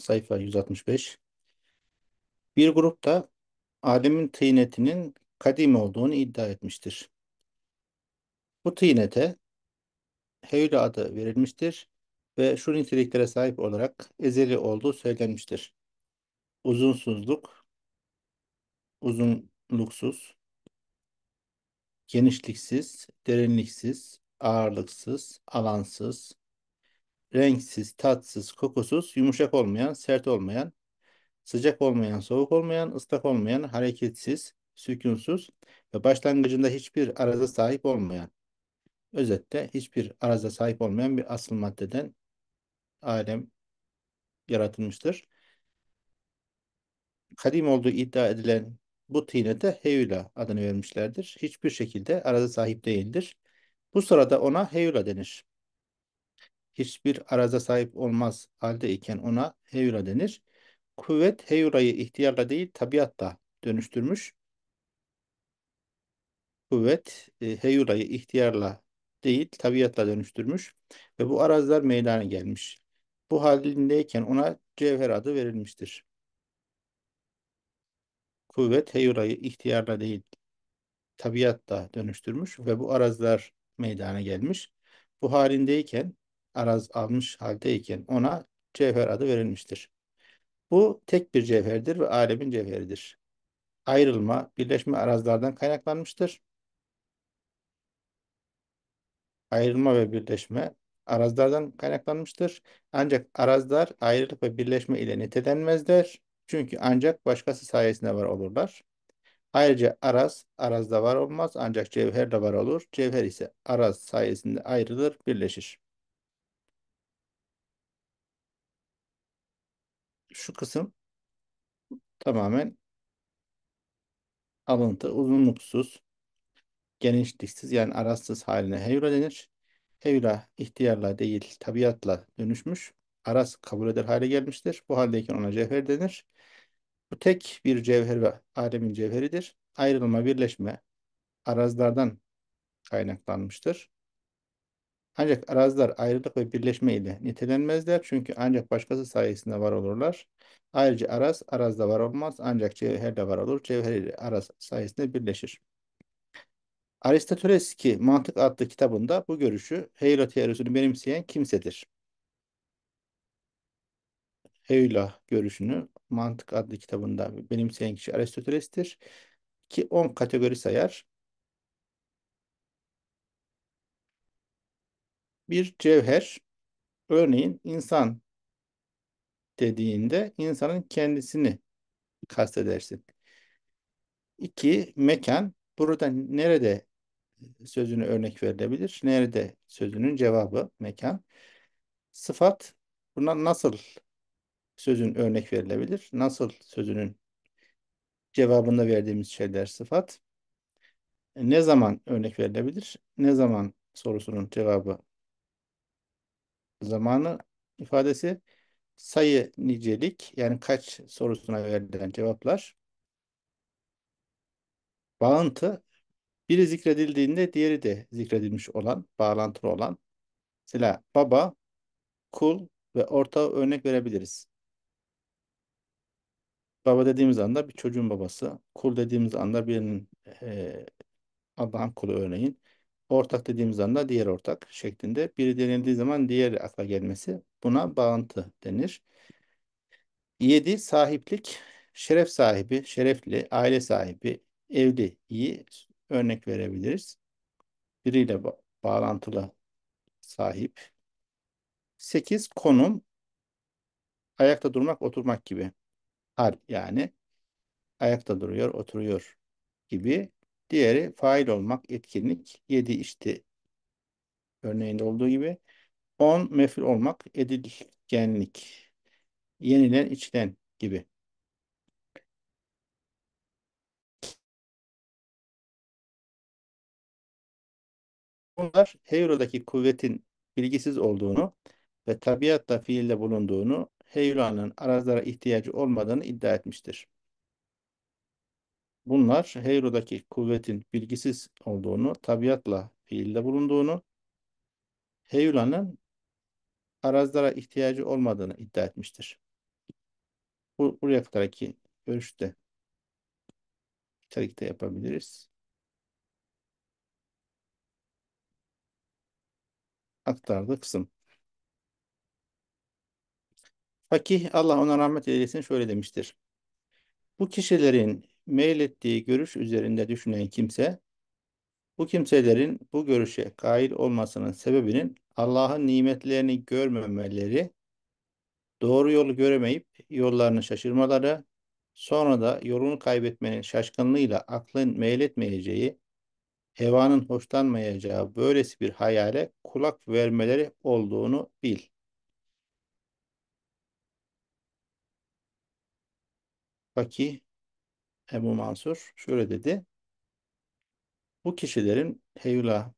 sayfa 165. Bir grup da Adem'in tıynetinin kadim olduğunu iddia etmiştir. Bu tıynete Heyül adı verilmiştir ve şu niteliklere sahip olarak ezeli olduğu söylenmiştir. Uzunsuzluk, uzunluksuz, genişliksiz, derinliksiz, ağırlıksız, alansız, renksiz, tatsız, kokusuz, yumuşak olmayan, sert olmayan, sıcak olmayan, soğuk olmayan, ıslak olmayan, hareketsiz, sükunsuz ve başlangıcında hiçbir araza sahip olmayan. Özette hiçbir araza sahip olmayan bir asıl maddeden alem yaratılmıştır. Kadim olduğu iddia edilen bu tinete Heyula adını vermişlerdir. Hiçbir şekilde araza sahip değildir. Bu sırada ona Heyula denir hiçbir araza sahip olmaz halde iken ona heyura denir. Kuvvet heyurayı ihtiyarla değil tabiatta dönüştürmüş. Kuvvet e, heyurayı ihtiyarla değil tabiatla dönüştürmüş ve bu arazlar meydana gelmiş. Bu halindeyken ona cevher adı verilmiştir. Kuvvet heyurayı ihtiyarla değil tabiatla dönüştürmüş ve bu arazlar meydana gelmiş. Bu halindeyken araz almış haldeyken ona cevher adı verilmiştir. Bu tek bir cevherdir ve alemin cevheridir. Ayrılma, birleşme arazlardan kaynaklanmıştır. Ayrılma ve birleşme arazlardan kaynaklanmıştır. Ancak arazlar ayrılık ve birleşme ile nitelenmezler. Çünkü ancak başkası sayesinde var olurlar. Ayrıca araz, arazda var olmaz ancak cevher de var olur. Cevher ise araz sayesinde ayrılır, birleşir. şu kısım tamamen alıntı uzunluksuz, genişliksiz yani aratsız haline heyula denir. Heyula ihtiyarla değil tabiatla dönüşmüş. Aras kabul eder hale gelmiştir. Bu haldeyken ona cevher denir. Bu tek bir cevher ve alemin cevheridir. Ayrılma, birleşme arazlardan kaynaklanmıştır. Ancak araziler ayrılık ve birleşme ile nitelenmezler çünkü ancak başkası sayesinde var olurlar. Ayrıca araz, arazda var olmaz ancak cevher var olur. Cevher ile araz sayesinde birleşir. Aristoteles ki Mantık adlı kitabında bu görüşü Heyla teorisini benimseyen kimsedir. Heyla görüşünü Mantık adlı kitabında benimseyen kişi Aristoteles'tir ki 10 kategori sayar. bir cevher örneğin insan dediğinde insanın kendisini kastedersin. İki, mekan. Burada nerede sözünü örnek verilebilir? Nerede sözünün cevabı mekan. Sıfat. Buna nasıl sözün örnek verilebilir? Nasıl sözünün cevabında verdiğimiz şeyler sıfat. Ne zaman örnek verilebilir? Ne zaman sorusunun cevabı zamanı ifadesi sayı nicelik yani kaç sorusuna verilen cevaplar bağıntı biri zikredildiğinde diğeri de zikredilmiş olan, bağlantılı olan. Mesela baba, kul ve ortağı örnek verebiliriz. Baba dediğimiz anda bir çocuğun babası, kul dediğimiz anda birinin e, Allah'ın kulu örneğin Ortak dediğimiz anda diğer ortak şeklinde. Biri denildiği zaman diğer akla gelmesi buna bağıntı denir. 7. Sahiplik, şeref sahibi, şerefli, aile sahibi, evli iyi örnek verebiliriz. Biriyle ba bağlantılı sahip. 8. Konum, ayakta durmak, oturmak gibi. Hal yani ayakta duruyor, oturuyor gibi. Diğeri fail olmak, etkinlik. 7 işte örneğinde olduğu gibi. 10 mefil olmak, edilgenlik. Yenilen, içten gibi. Bunlar Heyrol'daki kuvvetin bilgisiz olduğunu ve tabiatla fiilde bulunduğunu, Heyrol'un arazlara ihtiyacı olmadığını iddia etmiştir. Bunlar Heyro'daki kuvvetin bilgisiz olduğunu, tabiatla fiilde bulunduğunu, Heyula'nın arazlara ihtiyacı olmadığını iddia etmiştir. Bu, buraya kadarki görüşte tarikte yapabiliriz. Aktardı kısım. Fakih Allah ona rahmet eylesin şöyle demiştir. Bu kişilerin meylettiği görüş üzerinde düşünen kimse, bu kimselerin bu görüşe kail olmasının sebebinin Allah'ın nimetlerini görmemeleri, doğru yolu göremeyip yollarını şaşırmaları, sonra da yolunu kaybetmenin şaşkınlığıyla aklın meyletmeyeceği, hevanın hoşlanmayacağı böylesi bir hayale kulak vermeleri olduğunu bil. Fakih Ebu Mansur şöyle dedi. Bu kişilerin Heyula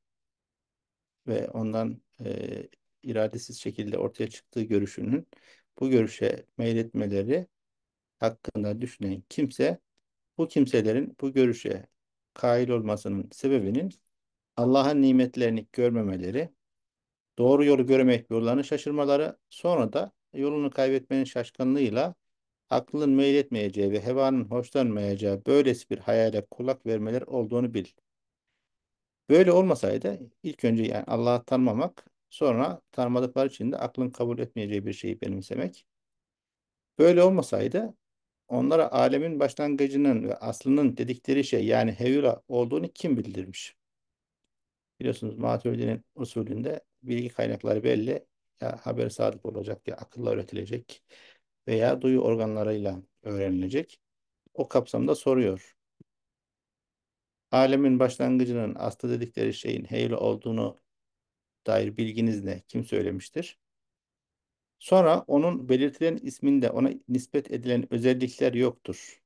ve ondan e, iradesiz şekilde ortaya çıktığı görüşünün bu görüşe meyletmeleri hakkında düşünen kimse bu kimselerin bu görüşe kail olmasının sebebinin Allah'ın nimetlerini görmemeleri, doğru yolu göremek yollarını şaşırmaları, sonra da yolunu kaybetmenin şaşkınlığıyla aklın meyletmeyeceği ve hevanın hoşlanmayacağı böylesi bir hayale kulak vermeler olduğunu bil. Böyle olmasaydı ilk önce yani Allah'ı tanımamak, sonra tanımadıkları için de aklın kabul etmeyeceği bir şeyi benimsemek. Böyle olmasaydı onlara alemin başlangıcının ve aslının dedikleri şey yani hevla olduğunu kim bildirmiş? Biliyorsunuz Maturidi'nin usulünde bilgi kaynakları belli. Ya haber sadık olacak ya akılla öğretilecek veya duyu organlarıyla öğrenilecek. O kapsamda soruyor. Alemin başlangıcının astı dedikleri şeyin Halo olduğunu dair bilginiz ne? Kim söylemiştir? Sonra onun belirtilen isminde ona nispet edilen özellikler yoktur.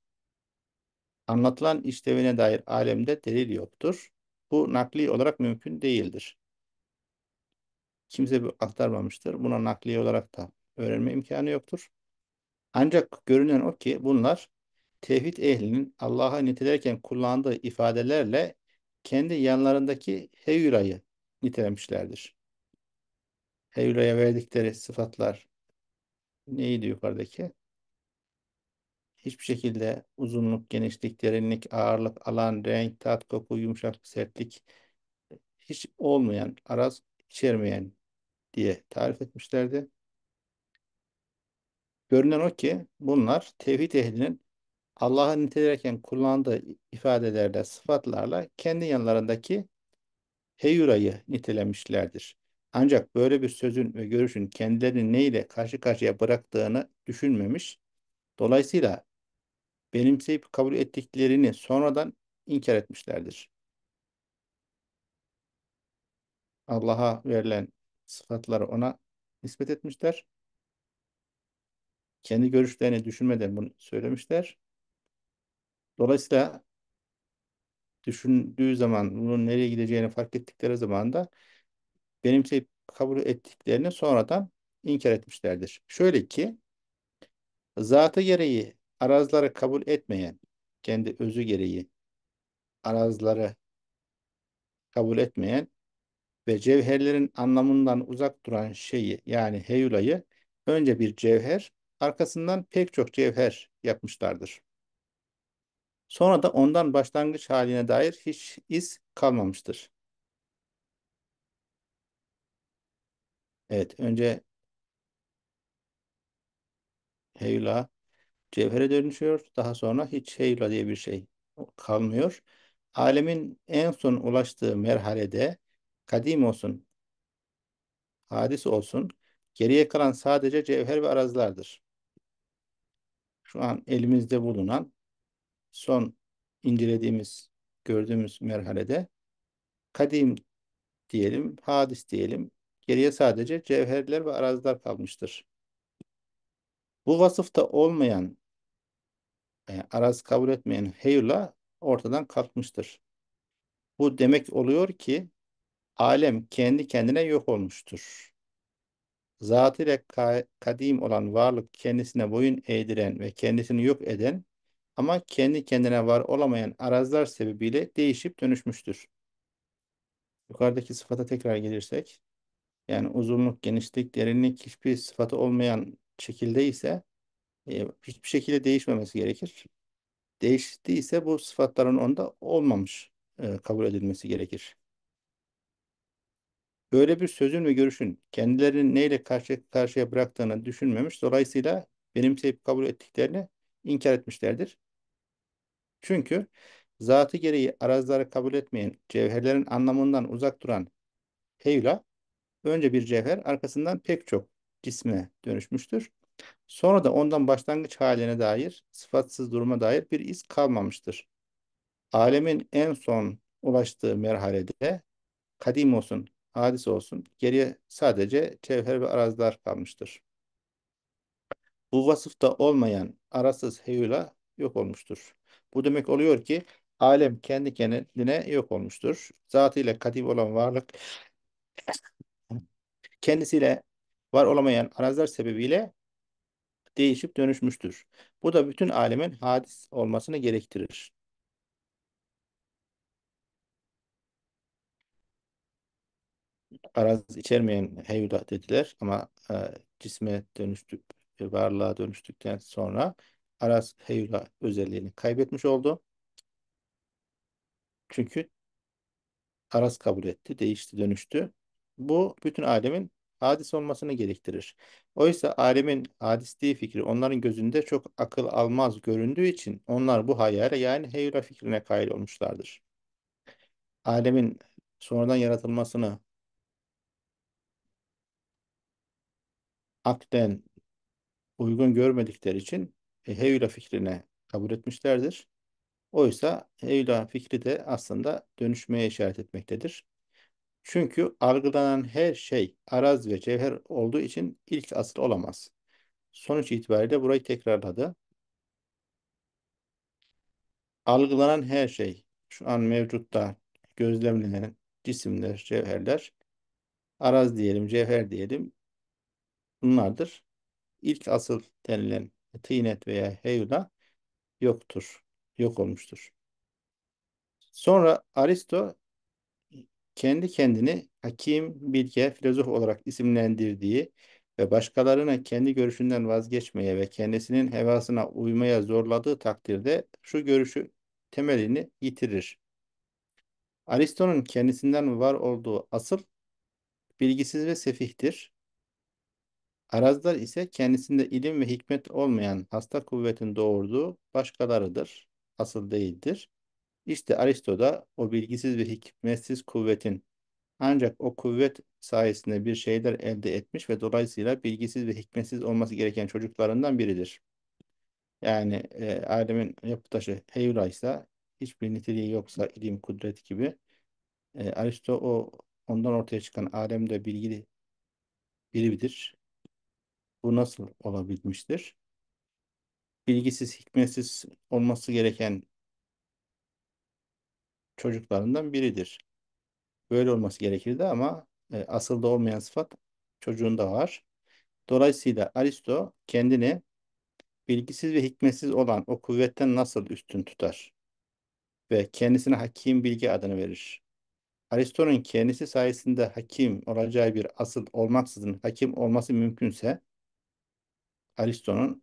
Anlatılan işlevine dair alemde delil yoktur. Bu nakli olarak mümkün değildir. Kimse aktarmamıştır. Buna nakli olarak da öğrenme imkanı yoktur. Ancak görünen o ki bunlar tevhid ehlinin Allah'a nitelerken kullandığı ifadelerle kendi yanlarındaki heyurayı nitelemişlerdir. Heyuraya verdikleri sıfatlar neydi yukarıdaki? Hiçbir şekilde uzunluk, genişlik, derinlik, ağırlık, alan, renk, tat, koku, yumuşaklık, sertlik hiç olmayan, araz içermeyen diye tarif etmişlerdi. Görünen o ki bunlar tevhid ehlinin Allah'ı nitelerken kullandığı ifadelerle, sıfatlarla kendi yanlarındaki heyurayı nitelemişlerdir. Ancak böyle bir sözün ve görüşün kendilerini neyle karşı karşıya bıraktığını düşünmemiş. Dolayısıyla benimseyip kabul ettiklerini sonradan inkar etmişlerdir. Allah'a verilen sıfatları ona nispet etmişler kendi görüşlerini düşünmeden bunu söylemişler. Dolayısıyla düşündüğü zaman, bunun nereye gideceğini fark ettikleri zaman da benimseyip kabul ettiklerini sonradan inkar etmişlerdir. Şöyle ki, zatı gereği arazları kabul etmeyen, kendi özü gereği arazları kabul etmeyen ve cevherlerin anlamından uzak duran şeyi yani heyulayı önce bir cevher arkasından pek çok cevher yapmışlardır. Sonra da ondan başlangıç haline dair hiç iz kalmamıştır. Evet, önce heyula cevhere dönüşüyor. Daha sonra hiç heyula diye bir şey kalmıyor. Alemin en son ulaştığı merhalede kadim olsun, hadis olsun, geriye kalan sadece cevher ve arazilerdir şu an elimizde bulunan son incelediğimiz, gördüğümüz merhalede kadim diyelim, hadis diyelim, geriye sadece cevherler ve araziler kalmıştır. Bu vasıfta olmayan, yani e, arazi kabul etmeyen heyula ortadan kalkmıştır. Bu demek oluyor ki alem kendi kendine yok olmuştur zatıyla kadim olan varlık kendisine boyun eğdiren ve kendisini yok eden ama kendi kendine var olamayan arazlar sebebiyle değişip dönüşmüştür. Yukarıdaki sıfata tekrar gelirsek, yani uzunluk, genişlik, derinlik hiçbir sıfatı olmayan şekilde ise e, hiçbir şekilde değişmemesi gerekir. Değiştiyse bu sıfatların onda olmamış e, kabul edilmesi gerekir. Böyle bir sözün ve görüşün kendilerini neyle karşı karşıya bıraktığını düşünmemiş. Dolayısıyla benimseyip kabul ettiklerini inkar etmişlerdir. Çünkü zatı gereği arazları kabul etmeyen, cevherlerin anlamından uzak duran heyula, önce bir cevher arkasından pek çok cisme dönüşmüştür. Sonra da ondan başlangıç haline dair, sıfatsız duruma dair bir iz kalmamıştır. Alemin en son ulaştığı merhalede kadim olsun, hadis olsun. Geriye sadece cevher ve araziler kalmıştır. Bu vasıfta olmayan arasız heyula yok olmuştur. Bu demek oluyor ki alem kendi kendine yok olmuştur. Zatıyla kadim olan varlık kendisiyle var olamayan arazlar sebebiyle değişip dönüşmüştür. Bu da bütün alemin hadis olmasını gerektirir. araz içermeyen heyudat dediler ama e, cisme dönüştük, e, varlığa dönüştükten sonra araz heyula özelliğini kaybetmiş oldu. Çünkü araz kabul etti, değişti, dönüştü. Bu bütün alemin hadis olmasını gerektirir. Oysa alemin hadisliği fikri onların gözünde çok akıl almaz göründüğü için onlar bu hayale yani heyula fikrine kail olmuşlardır. Alemin sonradan yaratılmasını akden uygun görmedikleri için e, Heyula fikrine kabul etmişlerdir. Oysa Heyula fikri de aslında dönüşmeye işaret etmektedir. Çünkü algılanan her şey araz ve cevher olduğu için ilk asıl olamaz. Sonuç itibariyle burayı tekrarladı. Algılanan her şey, şu an mevcutta gözlemlenen cisimler, cevherler, araz diyelim, cevher diyelim, bunlardır. İlk asıl denilen tıynet veya heyula yoktur, yok olmuştur. Sonra Aristo kendi kendini hakim, bilge, filozof olarak isimlendirdiği ve başkalarını kendi görüşünden vazgeçmeye ve kendisinin hevasına uymaya zorladığı takdirde şu görüşü temelini yitirir. Aristo'nun kendisinden var olduğu asıl bilgisiz ve sefihtir. Arazlar ise kendisinde ilim ve hikmet olmayan hasta kuvvetin doğurduğu başkalarıdır, asıl değildir. İşte Aristo o bilgisiz ve hikmetsiz kuvvetin ancak o kuvvet sayesinde bir şeyler elde etmiş ve dolayısıyla bilgisiz ve hikmetsiz olması gereken çocuklarından biridir. Yani e, alemin taşı Heyula ise hiçbir niteliği yoksa ilim, kudret gibi e, Aristo o ondan ortaya çıkan alemde bilgili biridir. Bu nasıl olabilmiştir? Bilgisiz, hikmetsiz olması gereken çocuklarından biridir. Böyle olması gerekirdi ama e, asılda olmayan sıfat çocuğunda var. Dolayısıyla Aristo kendini bilgisiz ve hikmetsiz olan o kuvvetten nasıl üstün tutar? Ve kendisine hakim bilgi adını verir. Aristo'nun kendisi sayesinde hakim olacağı bir asıl olmaksızın hakim olması mümkünse Aristo'nun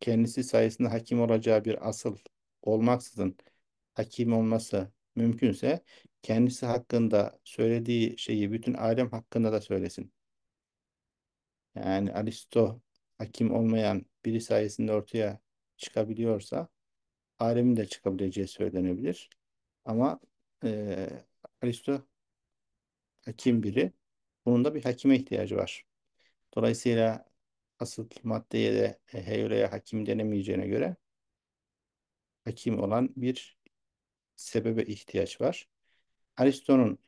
kendisi sayesinde hakim olacağı bir asıl olmaksızın hakim olması mümkünse kendisi hakkında söylediği şeyi bütün alem hakkında da söylesin. Yani Aristo hakim olmayan biri sayesinde ortaya çıkabiliyorsa alemin de çıkabileceği söylenebilir. Ama e, Aristo hakim biri. Bunun da bir hakime ihtiyacı var. Dolayısıyla asıl maddeye de e, heyuleye hakim denemeyeceğine göre hakim olan bir sebebe ihtiyaç var. Aristo'nun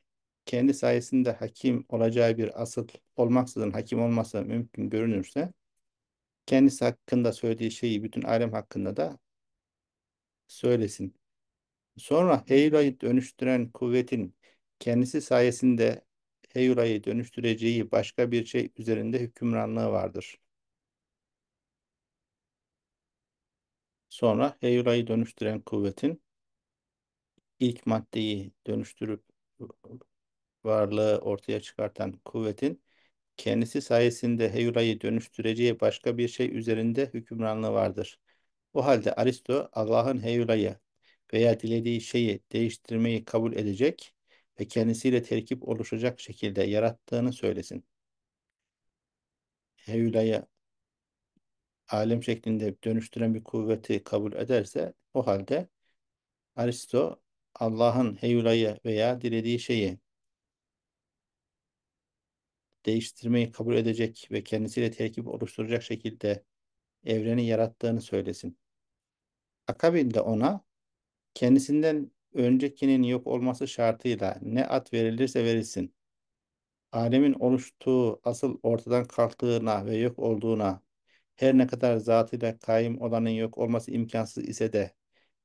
kendi sayesinde hakim olacağı bir asıl olmaksızın hakim olması mümkün görünürse kendisi hakkında söylediği şeyi bütün alem hakkında da söylesin. Sonra Heyula'yı dönüştüren kuvvetin kendisi sayesinde Heyula'yı dönüştüreceği başka bir şey üzerinde hükümranlığı vardır. Sonra heyurayı dönüştüren kuvvetin ilk maddeyi dönüştürüp varlığı ortaya çıkartan kuvvetin kendisi sayesinde heyurayı dönüştüreceği başka bir şey üzerinde hükümranlığı vardır. O halde Aristo Allah'ın heyurayı veya dilediği şeyi değiştirmeyi kabul edecek ve kendisiyle terkip oluşacak şekilde yarattığını söylesin. Heyula'yı alem şeklinde dönüştüren bir kuvveti kabul ederse o halde Aristo Allah'ın heyulayı veya dilediği şeyi değiştirmeyi kabul edecek ve kendisiyle terkip oluşturacak şekilde evreni yarattığını söylesin. Akabinde ona kendisinden öncekinin yok olması şartıyla ne at verilirse verilsin. Alemin oluştuğu asıl ortadan kalktığına ve yok olduğuna her ne kadar zatıyla kaim olanın yok olması imkansız ise de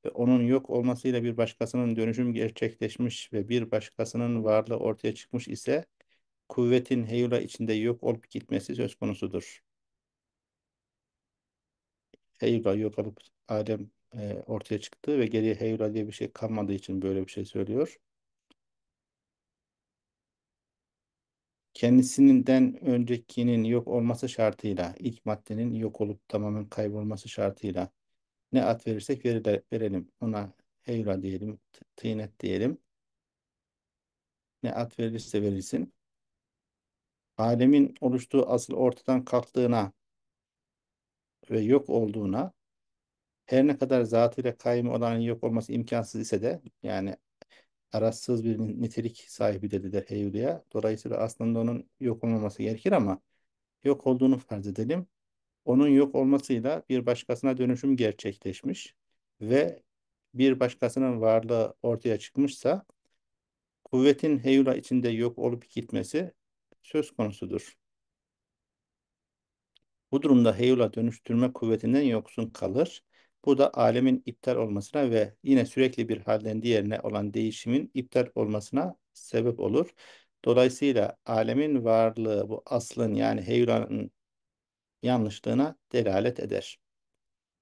ve onun yok olmasıyla bir başkasının dönüşüm gerçekleşmiş ve bir başkasının varlığı ortaya çıkmış ise kuvvetin heyula içinde yok olup gitmesi söz konusudur. Heyula yok olup adem e, ortaya çıktı ve geriye heyula diye bir şey kalmadığı için böyle bir şey söylüyor. kendisinden öncekinin yok olması şartıyla, ilk maddenin yok olup tamamen kaybolması şartıyla ne at verirsek verelim. Ona heyula diyelim, tıynet diyelim. Ne at verilirse verilsin. Alemin oluştuğu asıl ortadan kalktığına ve yok olduğuna her ne kadar zatıyla kaim olanın yok olması imkansız ise de yani araçsız bir nitelik sahibi dediler Heyula'ya. Dolayısıyla aslında onun yok olmaması gerekir ama yok olduğunu farz edelim. Onun yok olmasıyla bir başkasına dönüşüm gerçekleşmiş ve bir başkasının varlığı ortaya çıkmışsa kuvvetin heyula içinde yok olup gitmesi söz konusudur. Bu durumda heyula dönüştürme kuvvetinden yoksun kalır bu da alemin iptal olmasına ve yine sürekli bir halden diğerine olan değişimin iptal olmasına sebep olur. Dolayısıyla alemin varlığı bu aslın yani heyulanın yanlışlığına delalet eder.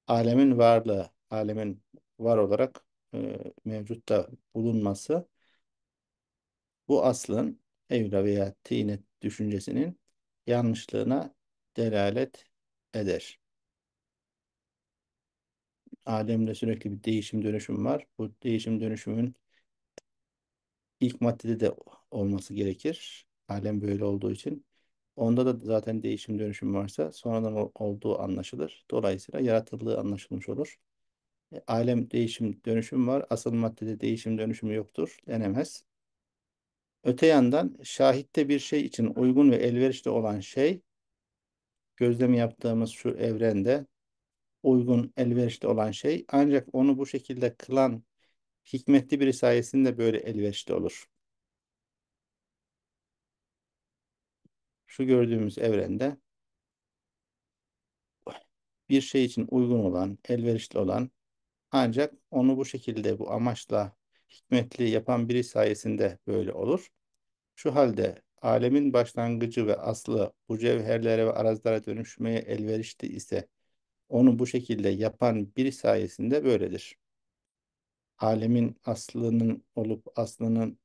Alemin varlığı, alemin var olarak e, mevcutta bulunması bu aslın evra veya tinet düşüncesinin yanlışlığına delalet eder alemde sürekli bir değişim dönüşüm var. Bu değişim dönüşümün ilk maddede de olması gerekir. Alem böyle olduğu için. Onda da zaten değişim dönüşüm varsa sonradan olduğu anlaşılır. Dolayısıyla yaratıldığı anlaşılmış olur. E, alem değişim dönüşüm var. Asıl maddede değişim dönüşüm yoktur denemez. Öte yandan şahitte bir şey için uygun ve elverişli olan şey gözlem yaptığımız şu evrende uygun elverişli olan şey ancak onu bu şekilde kılan hikmetli biri sayesinde böyle elverişli olur. Şu gördüğümüz evrende bir şey için uygun olan, elverişli olan ancak onu bu şekilde bu amaçla hikmetli yapan biri sayesinde böyle olur. Şu halde alemin başlangıcı ve aslı bu cevherlere ve arazlara dönüşmeye elverişli ise onu bu şekilde yapan biri sayesinde böyledir. Alemin aslının olup aslının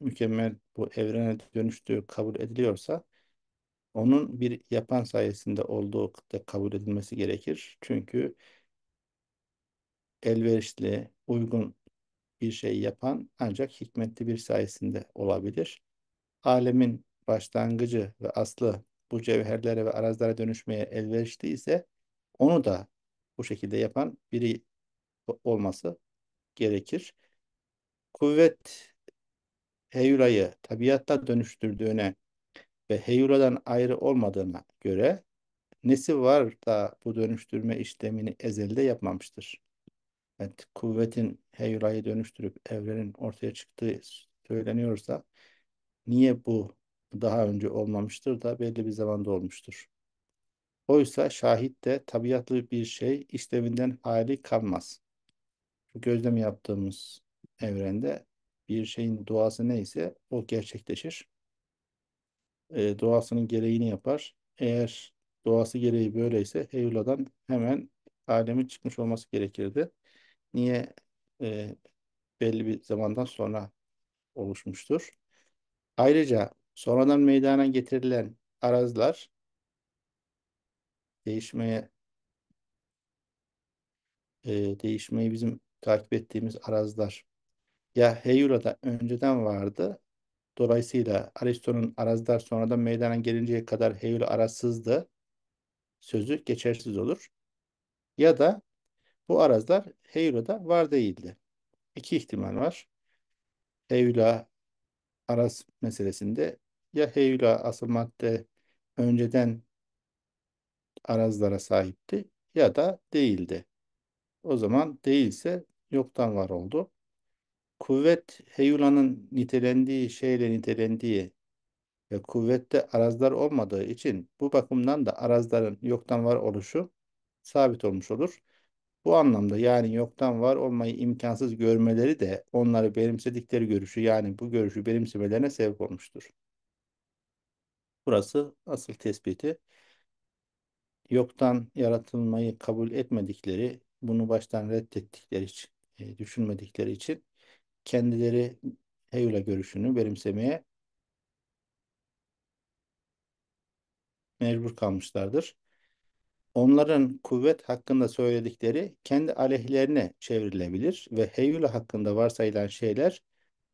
mükemmel bu evrene dönüştüğü kabul ediliyorsa onun bir yapan sayesinde olduğu da kabul edilmesi gerekir. Çünkü elverişli, uygun bir şey yapan ancak hikmetli bir sayesinde olabilir. Alemin başlangıcı ve aslı bu cevherlere ve arazlara dönüşmeye elverişli ise onu da bu şekilde yapan biri olması gerekir. Kuvvet Heyula'yı tabiatta dönüştürdüğüne ve Heyula'dan ayrı olmadığına göre nesi var da bu dönüştürme işlemini ezelde yapmamıştır. Evet, kuvvetin Heyula'yı dönüştürüp evrenin ortaya çıktığı söyleniyorsa niye bu daha önce olmamıştır da belli bir zamanda olmuştur. Oysa şahit de tabiatlı bir şey işlevinden hali kalmaz. Şu gözlem yaptığımız evrende bir şeyin doğası neyse o gerçekleşir. E, doğasının gereğini yapar. Eğer doğası gereği böyleyse Evla'dan hemen alemin çıkmış olması gerekirdi. Niye e, belli bir zamandan sonra oluşmuştur. Ayrıca sonradan meydana getirilen arazlar değişmeye e, değişmeyi bizim takip ettiğimiz arazlar ya Heyula'da önceden vardı. Dolayısıyla Aristo'nun arazlar sonradan meydana gelinceye kadar Heyula arazsızdı sözü geçersiz olur. Ya da bu arazlar Heyula'da var değildi. İki ihtimal var. Heyula araz meselesinde ya Heyula asıl madde önceden arazilere sahipti ya da değildi. O zaman değilse yoktan var oldu. Kuvvet heyulanın nitelendiği şeyle nitelendiği ve kuvvette arazlar olmadığı için bu bakımdan da arazların yoktan var oluşu sabit olmuş olur. Bu anlamda yani yoktan var olmayı imkansız görmeleri de onları benimsedikleri görüşü yani bu görüşü benimsemelerine sebep olmuştur. Burası asıl tespiti yoktan yaratılmayı kabul etmedikleri, bunu baştan reddettikleri için, e, düşünmedikleri için kendileri Heyula görüşünü benimsemeye mecbur kalmışlardır. Onların kuvvet hakkında söyledikleri kendi aleyhlerine çevrilebilir ve Heyula hakkında varsayılan şeyler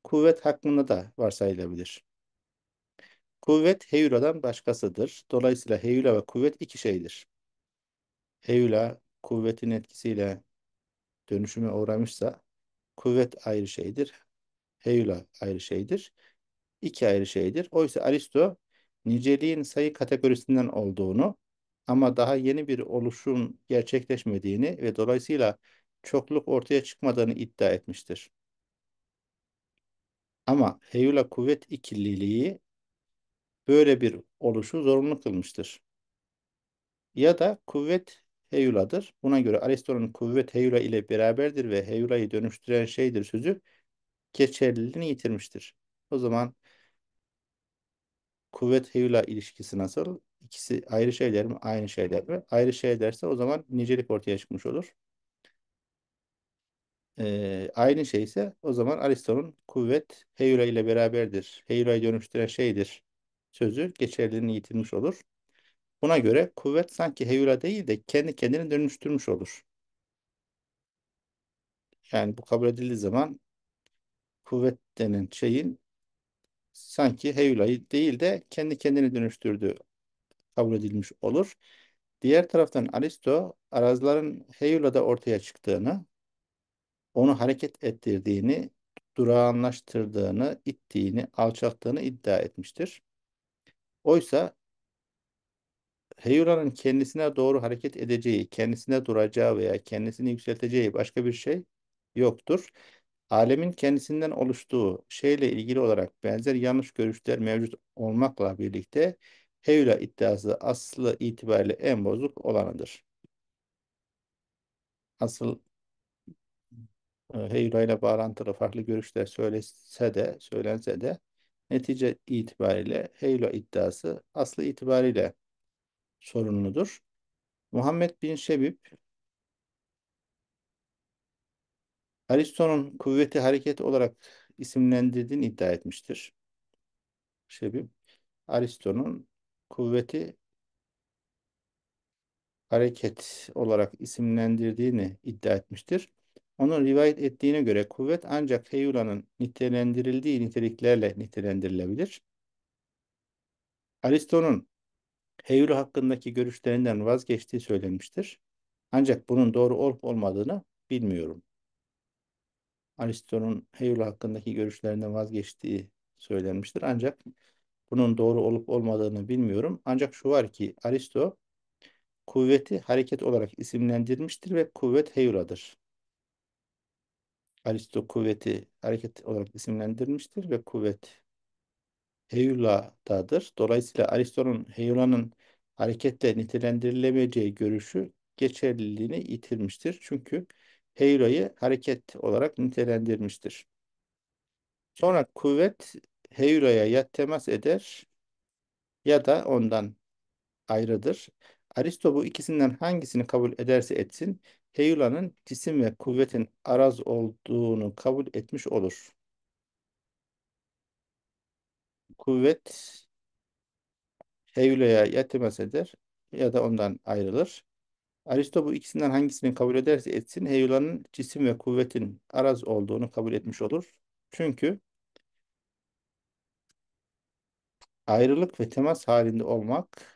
kuvvet hakkında da varsayılabilir. Kuvvet heyuladan başkasıdır. Dolayısıyla heyula ve kuvvet iki şeydir. Heyula kuvvetin etkisiyle dönüşüme uğramışsa kuvvet ayrı şeydir. Heyula ayrı şeydir. İki ayrı şeydir. Oysa Aristo niceliğin sayı kategorisinden olduğunu ama daha yeni bir oluşum gerçekleşmediğini ve dolayısıyla çokluk ortaya çıkmadığını iddia etmiştir. Ama heyula kuvvet ikililiği böyle bir oluşu zorunlu kılmıştır. Ya da kuvvet heyuladır. Buna göre Aristo'nun kuvvet heyula ile beraberdir ve heyulayı dönüştüren şeydir sözü geçerliliğini yitirmiştir. O zaman kuvvet heyula ilişkisi nasıl? İkisi ayrı şeyler mi? Aynı şeyler mi? Ayrı şeylerse o zaman nicelik ortaya çıkmış olur. Ee, aynı şey ise o zaman Aristo'nun kuvvet heyula ile beraberdir. Heyula'yı dönüştüren şeydir sözü geçerliliğini yitirmiş olur. Buna göre kuvvet sanki heyula değil de kendi kendini dönüştürmüş olur. Yani bu kabul edildiği zaman kuvvet denen şeyin sanki heyulayı değil de kendi kendini dönüştürdüğü kabul edilmiş olur. Diğer taraftan Aristo arazların heyulada ortaya çıktığını, onu hareket ettirdiğini, durağanlaştırdığını, ittiğini, alçalttığını iddia etmiştir. Oysa heyuranın kendisine doğru hareket edeceği, kendisine duracağı veya kendisini yükselteceği başka bir şey yoktur. Alemin kendisinden oluştuğu şeyle ilgili olarak benzer yanlış görüşler mevcut olmakla birlikte Heyula iddiası aslı itibariyle en bozuk olanıdır. Asıl e, Heyula ile bağlantılı farklı görüşler söylese de, söylense de netice itibariyle Heylo iddiası aslı itibariyle sorunludur. Muhammed bin Şebib Aristo'nun kuvveti hareket olarak isimlendirdiğini iddia etmiştir. Şebib Aristo'nun kuvveti hareket olarak isimlendirdiğini iddia etmiştir onun rivayet ettiğine göre kuvvet ancak feyulanın nitelendirildiği niteliklerle nitelendirilebilir. Aristo'nun heyula hakkındaki görüşlerinden vazgeçtiği söylenmiştir. Ancak bunun doğru olup olmadığını bilmiyorum. Aristo'nun heyula hakkındaki görüşlerinden vazgeçtiği söylenmiştir. Ancak bunun doğru olup olmadığını bilmiyorum. Ancak şu var ki Aristo kuvveti hareket olarak isimlendirmiştir ve kuvvet heyuladır. Aristo kuvveti hareket olarak isimlendirmiştir ve kuvvet Heyula'dadır. Dolayısıyla Aristo'nun Heyula'nın hareketle nitelendirilemeyeceği görüşü geçerliliğini yitirmiştir. Çünkü Heyula'yı hareket olarak nitelendirmiştir. Sonra kuvvet Heyula'ya ya temas eder ya da ondan ayrıdır. Aristo bu ikisinden hangisini kabul ederse etsin Heyula'nın cisim ve kuvvetin araz olduğunu kabul etmiş olur. Kuvvet Heyula'ya ya eder ya da ondan ayrılır. Aristo bu ikisinden hangisini kabul ederse etsin Heyula'nın cisim ve kuvvetin araz olduğunu kabul etmiş olur. Çünkü ayrılık ve temas halinde olmak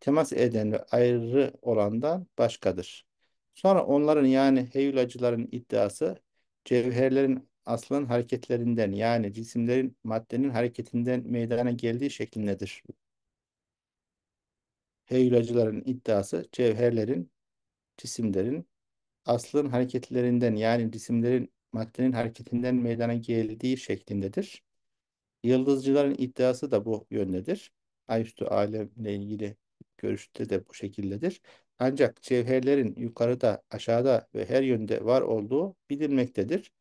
temas eden ve ayrı olandan başkadır. Sonra onların yani heyulacıların iddiası cevherlerin aslının hareketlerinden yani cisimlerin maddenin hareketinden meydana geldiği şeklindedir. Heyulacıların iddiası cevherlerin, cisimlerin aslın hareketlerinden yani cisimlerin maddenin hareketinden meydana geldiği şeklindedir. Yıldızcıların iddiası da bu yöndedir. Ayüstü alemle ilgili görüşte de bu şekildedir. Ancak cevherlerin yukarıda, aşağıda ve her yönde var olduğu bilinmektedir.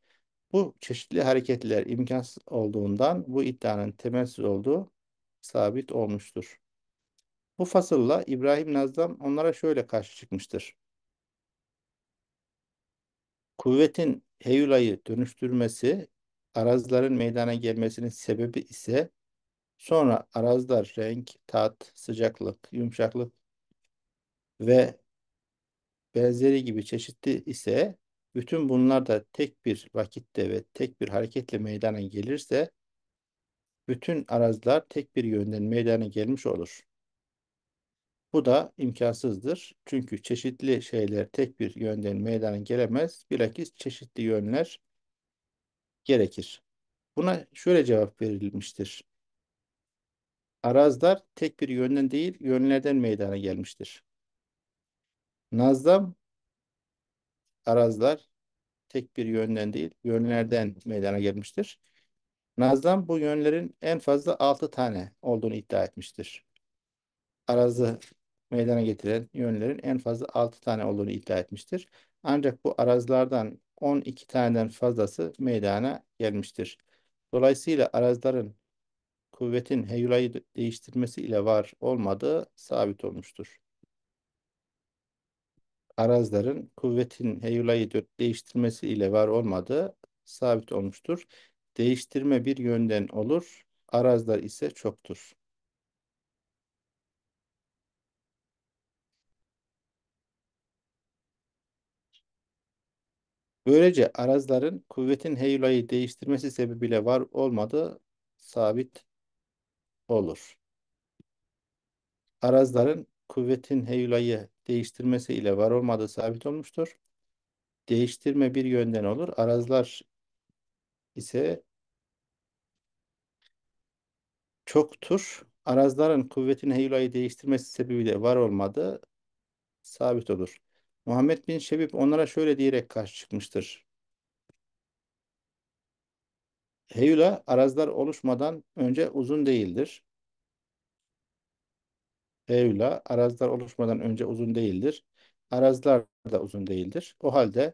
Bu çeşitli hareketler imkansız olduğundan bu iddianın temelsiz olduğu sabit olmuştur. Bu fasılla İbrahim Nazlam onlara şöyle karşı çıkmıştır. Kuvvetin Heyula'yı dönüştürmesi, arazilerin meydana gelmesinin sebebi ise Sonra arazlar renk, tat, sıcaklık, yumuşaklık ve benzeri gibi çeşitli ise bütün bunlar da tek bir vakitte ve tek bir hareketle meydana gelirse bütün arazlar tek bir yönden meydana gelmiş olur. Bu da imkansızdır. Çünkü çeşitli şeyler tek bir yönden meydana gelemez. Bilakis çeşitli yönler gerekir. Buna şöyle cevap verilmiştir. Arazlar tek bir yönden değil, yönlerden meydana gelmiştir. Nazdam arazlar tek bir yönden değil, yönlerden meydana gelmiştir. Nazdam bu yönlerin en fazla 6 tane olduğunu iddia etmiştir. Arazı meydana getiren yönlerin en fazla 6 tane olduğunu iddia etmiştir. Ancak bu arazlardan 12 taneden fazlası meydana gelmiştir. Dolayısıyla arazların kuvvetin heyulayı değiştirmesi ile var olmadığı sabit olmuştur. Arazilerin kuvvetin heyulayı değiştirmesi ile var olmadığı sabit olmuştur. Değiştirme bir yönden olur, araziler ise çoktur. Böylece arazilerin kuvvetin heyulayı değiştirmesi sebebiyle var olmadığı sabit olur. Arazların kuvvetin heyulayı değiştirmesi ile var olmadığı sabit olmuştur. Değiştirme bir yönden olur. Arazlar ise çoktur. Arazların kuvvetin heyulayı değiştirmesi sebebiyle var olmadığı sabit olur. Muhammed bin Şebib onlara şöyle diyerek karşı çıkmıştır. Heyula arazlar oluşmadan önce uzun değildir. Heyula arazlar oluşmadan önce uzun değildir. Arazlar da uzun değildir. O halde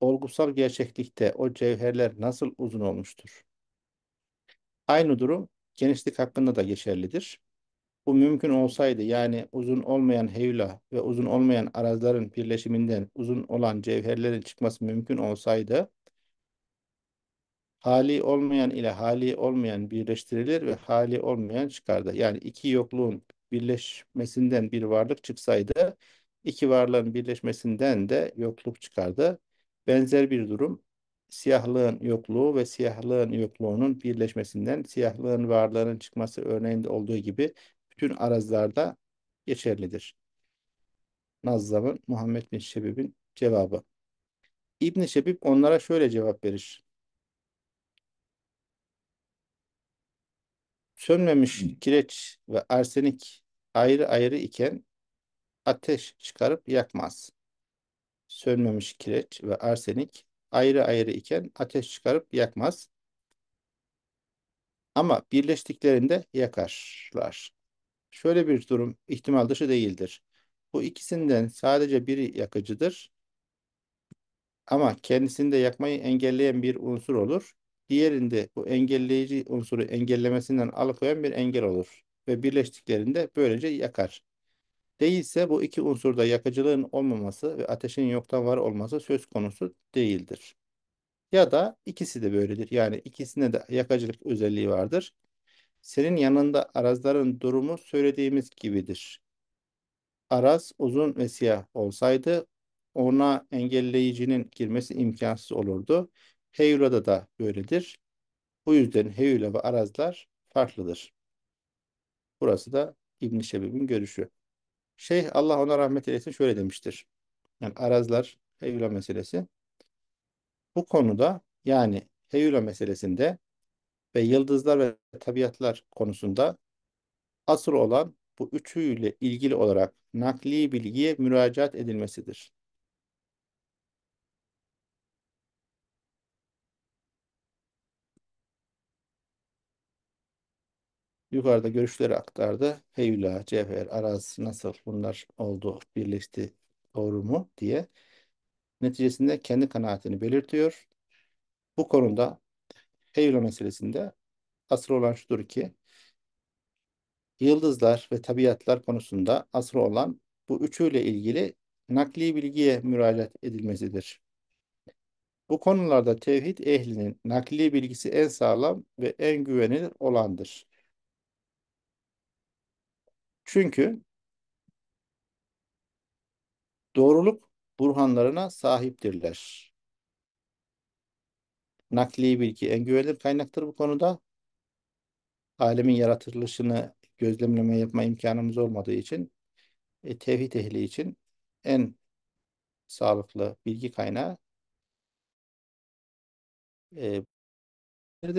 olgusal gerçeklikte o cevherler nasıl uzun olmuştur? Aynı durum genişlik hakkında da geçerlidir. Bu mümkün olsaydı yani uzun olmayan heyula ve uzun olmayan arazların birleşiminden uzun olan cevherlerin çıkması mümkün olsaydı hali olmayan ile hali olmayan birleştirilir ve hali olmayan çıkar da Yani iki yokluğun birleşmesinden bir varlık çıksaydı iki varlığın birleşmesinden de yokluk çıkardı. Benzer bir durum siyahlığın yokluğu ve siyahlığın yokluğunun birleşmesinden siyahlığın varlığının çıkması örneğinde olduğu gibi bütün arazlarda geçerlidir. Nazzam'ın Muhammed bin Şebib'in cevabı. İbn Şebib onlara şöyle cevap verir. Sönmemiş kireç ve arsenik ayrı ayrı iken ateş çıkarıp yakmaz. Sönmemiş kireç ve arsenik ayrı ayrı iken ateş çıkarıp yakmaz. Ama birleştiklerinde yakarlar. Şöyle bir durum ihtimal dışı değildir. Bu ikisinden sadece biri yakıcıdır. Ama kendisinde yakmayı engelleyen bir unsur olur. Diğerinde bu engelleyici unsuru engellemesinden alıkoyan bir engel olur ve birleştiklerinde böylece yakar. Değilse bu iki unsurda yakıcılığın olmaması ve ateşin yoktan var olması söz konusu değildir. Ya da ikisi de böyledir. Yani ikisinde de yakıcılık özelliği vardır. Senin yanında arazların durumu söylediğimiz gibidir. Araz uzun ve siyah olsaydı ona engelleyicinin girmesi imkansız olurdu. Heyula'da da böyledir. Bu yüzden Heyula ve arazlar farklıdır. Burası da İbn Şebib'in görüşü. Şeyh Allah ona rahmet eylesin şöyle demiştir. Yani arazlar Heyula meselesi. Bu konuda yani Heyula meselesinde ve yıldızlar ve tabiatlar konusunda asıl olan bu üçüyle ilgili olarak nakli bilgiye müracaat edilmesidir. Yukarıda görüşleri aktardı. Heyula, Cevher, arazisi nasıl bunlar oldu, birleşti, doğru mu diye. Neticesinde kendi kanaatini belirtiyor. Bu konuda Heyula meselesinde asıl olan şudur ki yıldızlar ve tabiatlar konusunda asıl olan bu üçüyle ilgili nakli bilgiye müracaat edilmesidir. Bu konularda tevhid ehlinin nakli bilgisi en sağlam ve en güvenilir olandır. Çünkü doğruluk burhanlarına sahiptirler. Nakli bilgi en güvenilir kaynaktır bu konuda. Alemin yaratılışını gözlemleme yapma imkanımız olmadığı için e, tevhid ehli için en sağlıklı bilgi kaynağı e,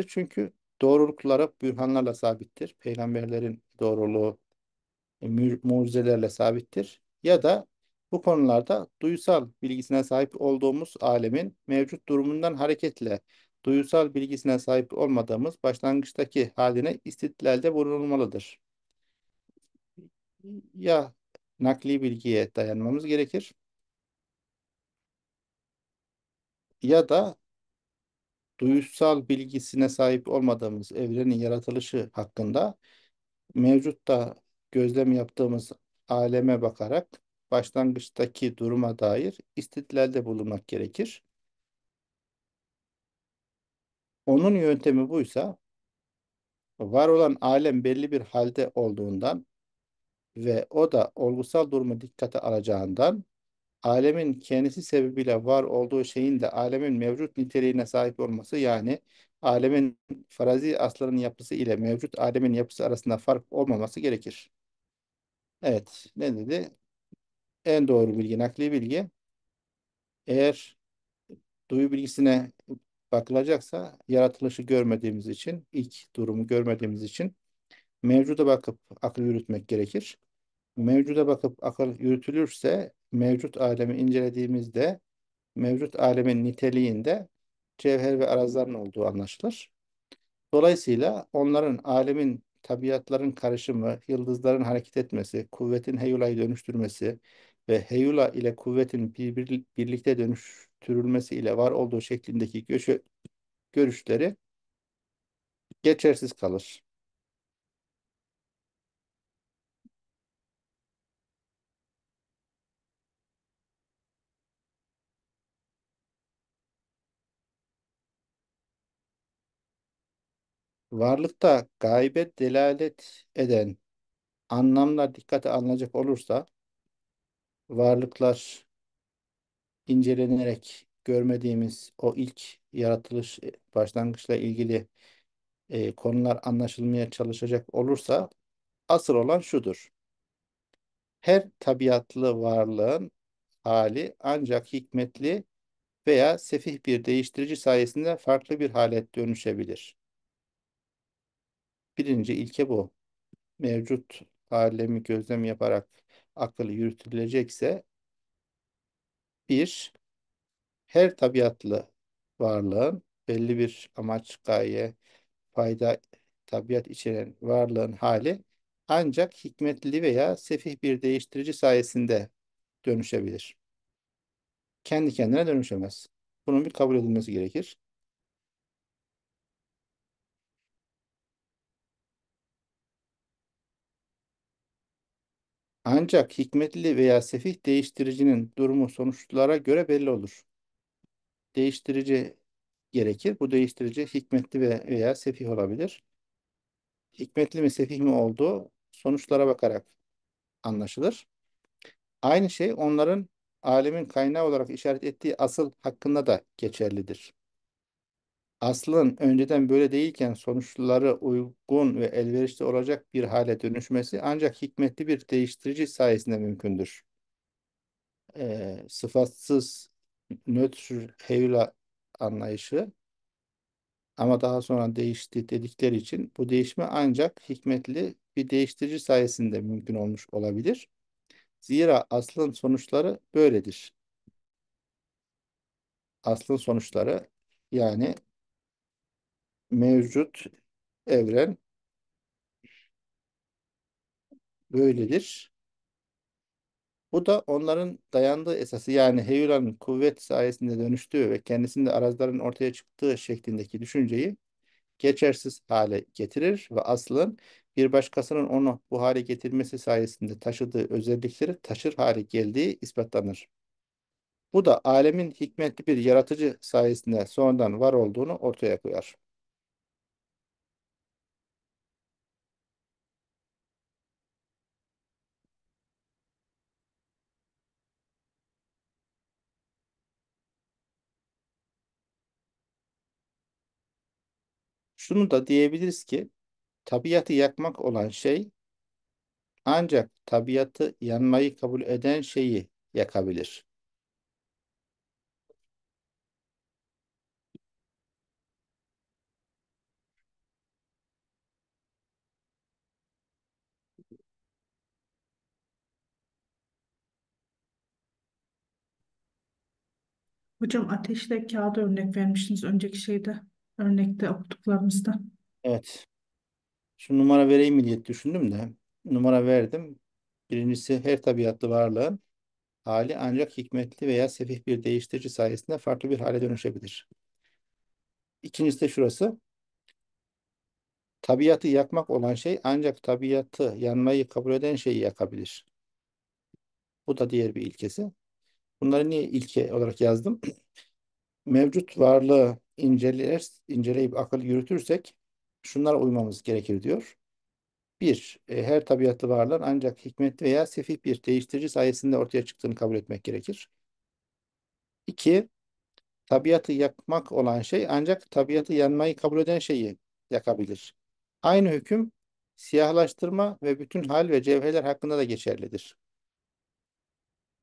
çünkü doğrulukları bürhanlarla sabittir. Peygamberlerin doğruluğu e, mucizelerle sabittir ya da bu konularda duysal bilgisine sahip olduğumuz alemin mevcut durumundan hareketle duysal bilgisine sahip olmadığımız başlangıçtaki haline istitlalde bulunulmalıdır. Ya nakli bilgiye dayanmamız gerekir ya da duysal bilgisine sahip olmadığımız evrenin yaratılışı hakkında mevcutta gözlem yaptığımız aleme bakarak başlangıçtaki duruma dair istidlalde bulunmak gerekir. Onun yöntemi buysa var olan alem belli bir halde olduğundan ve o da olgusal durumu dikkate alacağından alemin kendisi sebebiyle var olduğu şeyin de alemin mevcut niteliğine sahip olması yani alemin farazi asların yapısı ile mevcut alemin yapısı arasında fark olmaması gerekir. Evet. Ne dedi? En doğru bilgi nakli bilgi. Eğer duyu bilgisine bakılacaksa yaratılışı görmediğimiz için, ilk durumu görmediğimiz için mevcuda bakıp akıl yürütmek gerekir. Mevcuda bakıp akıl yürütülürse mevcut alemi incelediğimizde mevcut alemin niteliğinde cevher ve arazilerin olduğu anlaşılır. Dolayısıyla onların alemin tabiatların karışımı, yıldızların hareket etmesi, kuvvetin heyula'yı dönüştürmesi ve heyula ile kuvvetin birbir, birlikte dönüştürülmesi ile var olduğu şeklindeki göçü, görüşleri geçersiz kalır. varlıkta gaybe delalet eden anlamlar dikkate alınacak olursa varlıklar incelenerek görmediğimiz o ilk yaratılış e, başlangıçla ilgili e, konular anlaşılmaya çalışacak olursa asıl olan şudur. Her tabiatlı varlığın hali ancak hikmetli veya sefih bir değiştirici sayesinde farklı bir hale dönüşebilir. Birinci ilke bu. Mevcut alemi gözlem yaparak akıl yürütülecekse bir, her tabiatlı varlığın belli bir amaç, gaye, fayda, tabiat içeren varlığın hali ancak hikmetli veya sefih bir değiştirici sayesinde dönüşebilir. Kendi kendine dönüşemez. Bunun bir kabul edilmesi gerekir. Ancak hikmetli veya sefih değiştiricinin durumu sonuçlara göre belli olur. Değiştirici gerekir. Bu değiştirici hikmetli veya sefih olabilir. Hikmetli mi sefih mi olduğu sonuçlara bakarak anlaşılır. Aynı şey onların alemin kaynağı olarak işaret ettiği asıl hakkında da geçerlidir aslın önceden böyle değilken sonuçları uygun ve elverişli olacak bir hale dönüşmesi ancak hikmetli bir değiştirici sayesinde mümkündür. E, sıfatsız nötr hevla anlayışı ama daha sonra değişti dedikleri için bu değişme ancak hikmetli bir değiştirici sayesinde mümkün olmuş olabilir. Zira aslın sonuçları böyledir. Aslın sonuçları yani mevcut evren böyledir. Bu da onların dayandığı esası yani Heyula'nın kuvvet sayesinde dönüştüğü ve kendisinde arazların ortaya çıktığı şeklindeki düşünceyi geçersiz hale getirir ve aslın bir başkasının onu bu hale getirmesi sayesinde taşıdığı özellikleri taşır hale geldiği ispatlanır. Bu da alemin hikmetli bir yaratıcı sayesinde sonradan var olduğunu ortaya koyar. Şunu da diyebiliriz ki tabiatı yakmak olan şey ancak tabiatı yanmayı kabul eden şeyi yakabilir. Hocam ateşle kağıda örnek vermiştiniz önceki şeyde örnekte okuduklarımızda. Evet. Şu numara vereyim mi diye düşündüm de numara verdim. Birincisi her tabiatlı varlığın hali ancak hikmetli veya sefih bir değiştirici sayesinde farklı bir hale dönüşebilir. İkincisi de şurası. Tabiatı yakmak olan şey ancak tabiatı yanmayı kabul eden şeyi yakabilir. Bu da diğer bir ilkesi. Bunları niye ilke olarak yazdım? mevcut varlığı inceler, inceleyip akıl yürütürsek şunlara uymamız gerekir diyor. Bir, e, her tabiatlı varlığın ancak hikmetli veya sefih bir değiştirici sayesinde ortaya çıktığını kabul etmek gerekir. İki, tabiatı yakmak olan şey ancak tabiatı yanmayı kabul eden şeyi yakabilir. Aynı hüküm siyahlaştırma ve bütün hal ve cevherler hakkında da geçerlidir.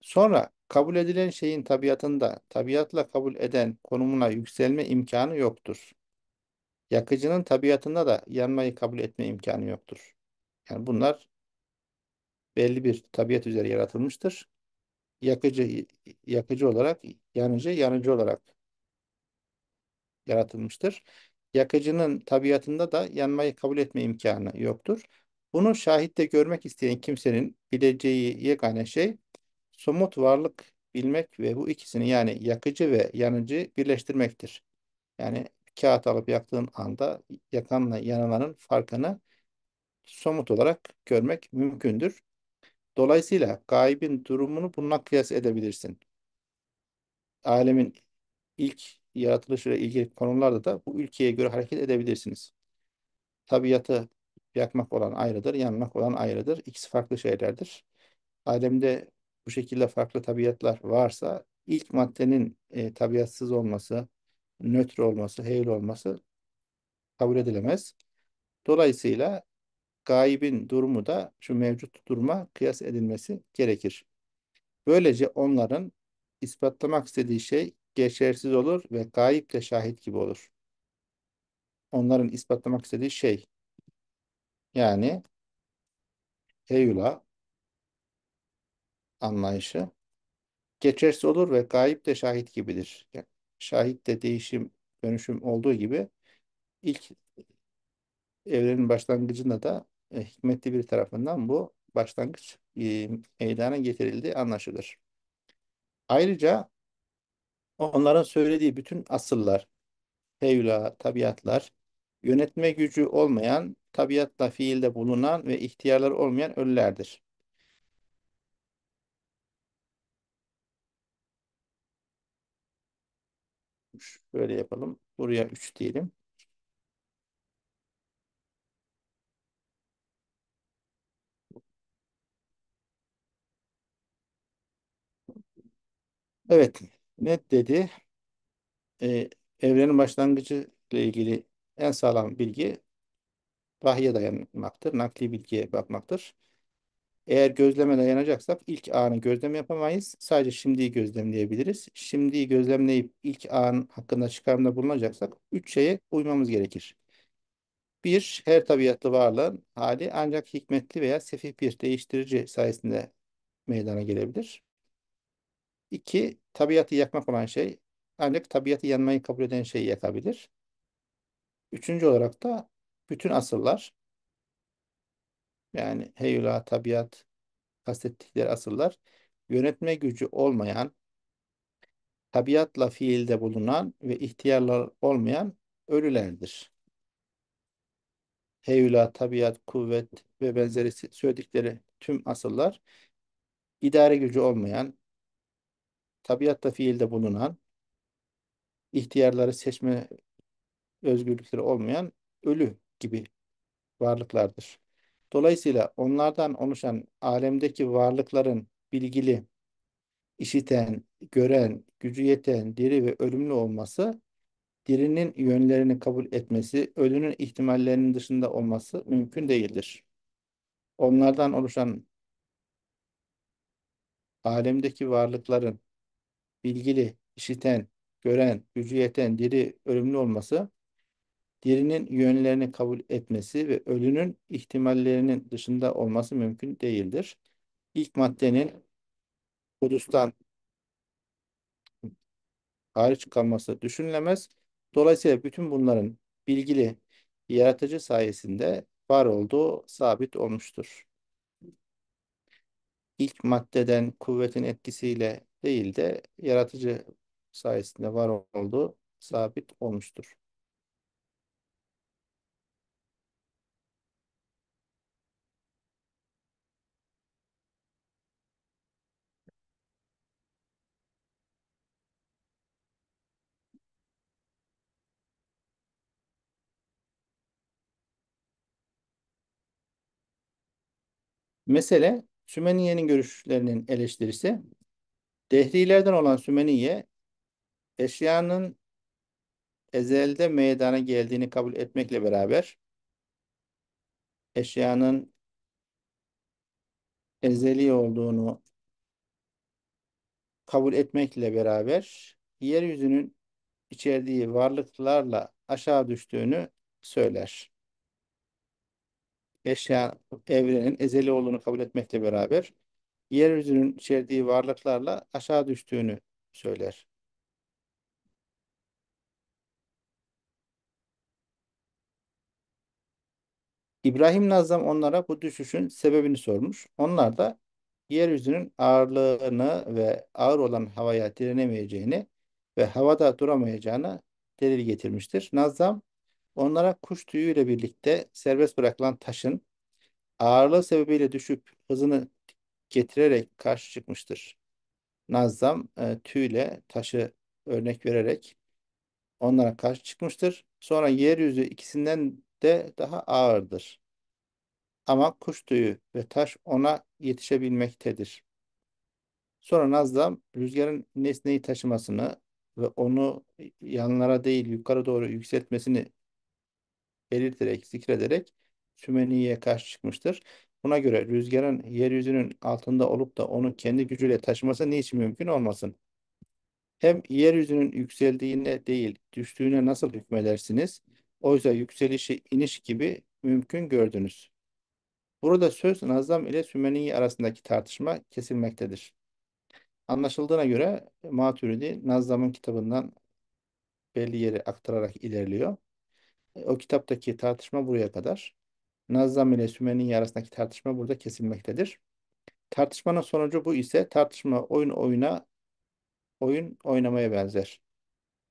Sonra Kabul edilen şeyin tabiatında tabiatla kabul eden konumuna yükselme imkanı yoktur. Yakıcının tabiatında da yanmayı kabul etme imkanı yoktur. Yani bunlar belli bir tabiat üzere yaratılmıştır. Yakıcı yakıcı olarak, yanıcı yanıcı olarak yaratılmıştır. Yakıcının tabiatında da yanmayı kabul etme imkanı yoktur. Bunu şahitte görmek isteyen kimsenin bileceği yegane şey somut varlık bilmek ve bu ikisini yani yakıcı ve yanıcı birleştirmektir. Yani kağıt alıp yaktığın anda yakanla yanılanın farkını somut olarak görmek mümkündür. Dolayısıyla gaybin durumunu bununla kıyas edebilirsin. Alemin ilk yaratılışıyla ilgili konularda da bu ülkeye göre hareket edebilirsiniz. Tabiatı yakmak olan ayrıdır, yanmak olan ayrıdır. İkisi farklı şeylerdir. Alemde bu şekilde farklı tabiatlar varsa ilk maddenin e, tabiatsız olması, nötr olması, heyl olması kabul edilemez. Dolayısıyla gaibin durumu da şu mevcut duruma kıyas edilmesi gerekir. Böylece onların ispatlamak istediği şey geçersiz olur ve gayip de şahit gibi olur. Onların ispatlamak istediği şey yani Eyüla anlayışı. Geçersiz olur ve gayip de şahit gibidir. Yani şahit de değişim, dönüşüm olduğu gibi ilk evrenin başlangıcında da e, hikmetli bir tarafından bu başlangıç e, meydana getirildi anlaşılır. Ayrıca onların söylediği bütün asıllar, fevla, tabiatlar, yönetme gücü olmayan, tabiatla fiilde bulunan ve ihtiyarları olmayan ölülerdir. Böyle yapalım. Buraya 3 diyelim. Evet. Net dedi. Ee, evrenin başlangıcı ile ilgili en sağlam bilgi vahye dayanmaktır. Nakli bilgiye bakmaktır. Eğer gözleme dayanacaksak ilk anı gözlem yapamayız. Sadece şimdiyi gözlemleyebiliriz. Şimdiyi gözlemleyip ilk an hakkında çıkarımda bulunacaksak üç şeye uymamız gerekir. Bir, her tabiatlı varlığın hali ancak hikmetli veya sefih bir değiştirici sayesinde meydana gelebilir. İki, tabiatı yakmak olan şey ancak tabiatı yanmayı kabul eden şeyi yakabilir. Üçüncü olarak da bütün asırlar yani heyula, tabiat kastettikleri asıllar yönetme gücü olmayan, tabiatla fiilde bulunan ve ihtiyarlar olmayan ölülerdir. Heyula, tabiat, kuvvet ve benzeri söyledikleri tüm asıllar idare gücü olmayan, tabiatla fiilde bulunan, ihtiyarları seçme özgürlükleri olmayan ölü gibi varlıklardır. Dolayısıyla onlardan oluşan alemdeki varlıkların bilgili, işiten, gören, gücü yeten, diri ve ölümlü olması, dirinin yönlerini kabul etmesi, ölünün ihtimallerinin dışında olması mümkün değildir. Onlardan oluşan alemdeki varlıkların bilgili, işiten, gören, gücü yeten, diri, ölümlü olması dirinin yönlerini kabul etmesi ve ölünün ihtimallerinin dışında olması mümkün değildir. İlk maddenin Kudüs'ten hariç kalması düşünülemez. Dolayısıyla bütün bunların bilgili yaratıcı sayesinde var olduğu sabit olmuştur. İlk maddeden kuvvetin etkisiyle değil de yaratıcı sayesinde var olduğu sabit olmuştur. Mesele Sümeniye'nin görüşlerinin eleştirisi. Dehrilerden olan Sümeniye eşyanın ezelde meydana geldiğini kabul etmekle beraber eşyanın ezeli olduğunu kabul etmekle beraber yeryüzünün içerdiği varlıklarla aşağı düştüğünü söyler eşya evrenin ezeli olduğunu kabul etmekle beraber yeryüzünün içerdiği varlıklarla aşağı düştüğünü söyler. İbrahim Nazam onlara bu düşüşün sebebini sormuş. Onlar da yeryüzünün ağırlığını ve ağır olan havaya direnemeyeceğini ve havada duramayacağını delil getirmiştir. Nazam Onlara kuş tüyü ile birlikte serbest bırakılan taşın ağırlığı sebebiyle düşüp hızını getirerek karşı çıkmıştır. Nazzam e, tüyle taşı örnek vererek onlara karşı çıkmıştır. Sonra yeryüzü ikisinden de daha ağırdır. Ama kuş tüyü ve taş ona yetişebilmektedir. Sonra Nazdam rüzgarın nesneyi taşımasını ve onu yanlara değil yukarı doğru yükseltmesini belirterek, zikrederek Sümeni'ye karşı çıkmıştır. Buna göre rüzgarın yeryüzünün altında olup da onu kendi gücüyle taşıması niçin mümkün olmasın? Hem yeryüzünün yükseldiğine değil, düştüğüne nasıl hükmedersiniz? Oysa yükselişi iniş gibi mümkün gördünüz. Burada söz Nazam ile Sümeniye arasındaki tartışma kesilmektedir. Anlaşıldığına göre Maturidi Nazam'ın kitabından belli yeri aktararak ilerliyor. E, o kitaptaki tartışma buraya kadar. Nazzam ile Sümeyye'nin arasındaki tartışma burada kesilmektedir. Tartışmanın sonucu bu ise tartışma oyun oyuna oyun oynamaya benzer.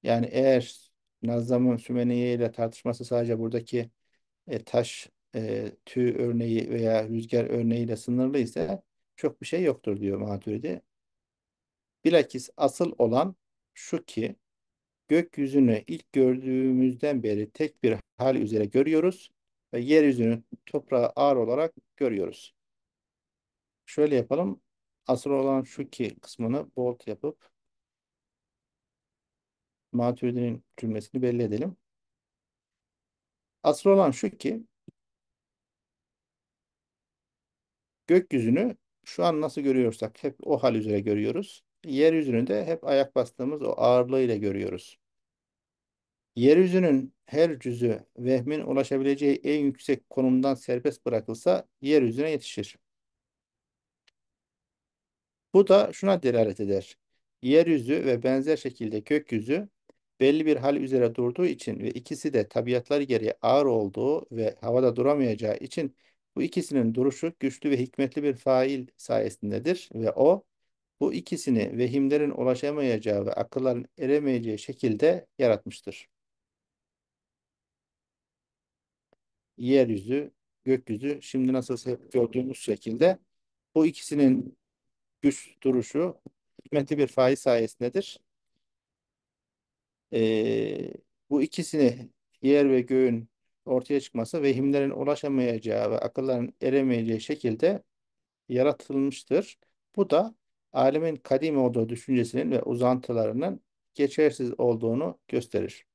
Yani eğer Nazzam'ın Sümeyye ile tartışması sadece buradaki e, taş e, tüy örneği veya rüzgar örneğiyle sınırlı ise çok bir şey yoktur diyor Maturidi. Bilakis asıl olan şu ki gökyüzünü ilk gördüğümüzden beri tek bir hal üzere görüyoruz ve yeryüzünü toprağı ağır olarak görüyoruz. Şöyle yapalım. Asıl olan şu ki kısmını bold yapıp Maturidi'nin cümlesini belli edelim. Asıl olan şu ki gökyüzünü şu an nasıl görüyorsak hep o hal üzere görüyoruz. Yeryüzünü de hep ayak bastığımız o ağırlığıyla görüyoruz. Yeryüzünün her cüzü vehmin ulaşabileceği en yüksek konumdan serbest bırakılsa yeryüzüne yetişir. Bu da şuna delalet eder. Yeryüzü ve benzer şekilde gökyüzü belli bir hal üzere durduğu için ve ikisi de tabiatları gereği ağır olduğu ve havada duramayacağı için bu ikisinin duruşu güçlü ve hikmetli bir fail sayesindedir ve o bu ikisini vehimlerin ulaşamayacağı ve akılların eremeyeceği şekilde yaratmıştır. yeryüzü, gökyüzü şimdi nasıl gördüğümüz şekilde bu ikisinin güç duruşu hikmetli bir faiz sayesindedir. Ee, bu ikisini yer ve göğün ortaya çıkması vehimlerin ulaşamayacağı ve akılların eremeyeceği şekilde yaratılmıştır. Bu da alemin kadim olduğu düşüncesinin ve uzantılarının geçersiz olduğunu gösterir.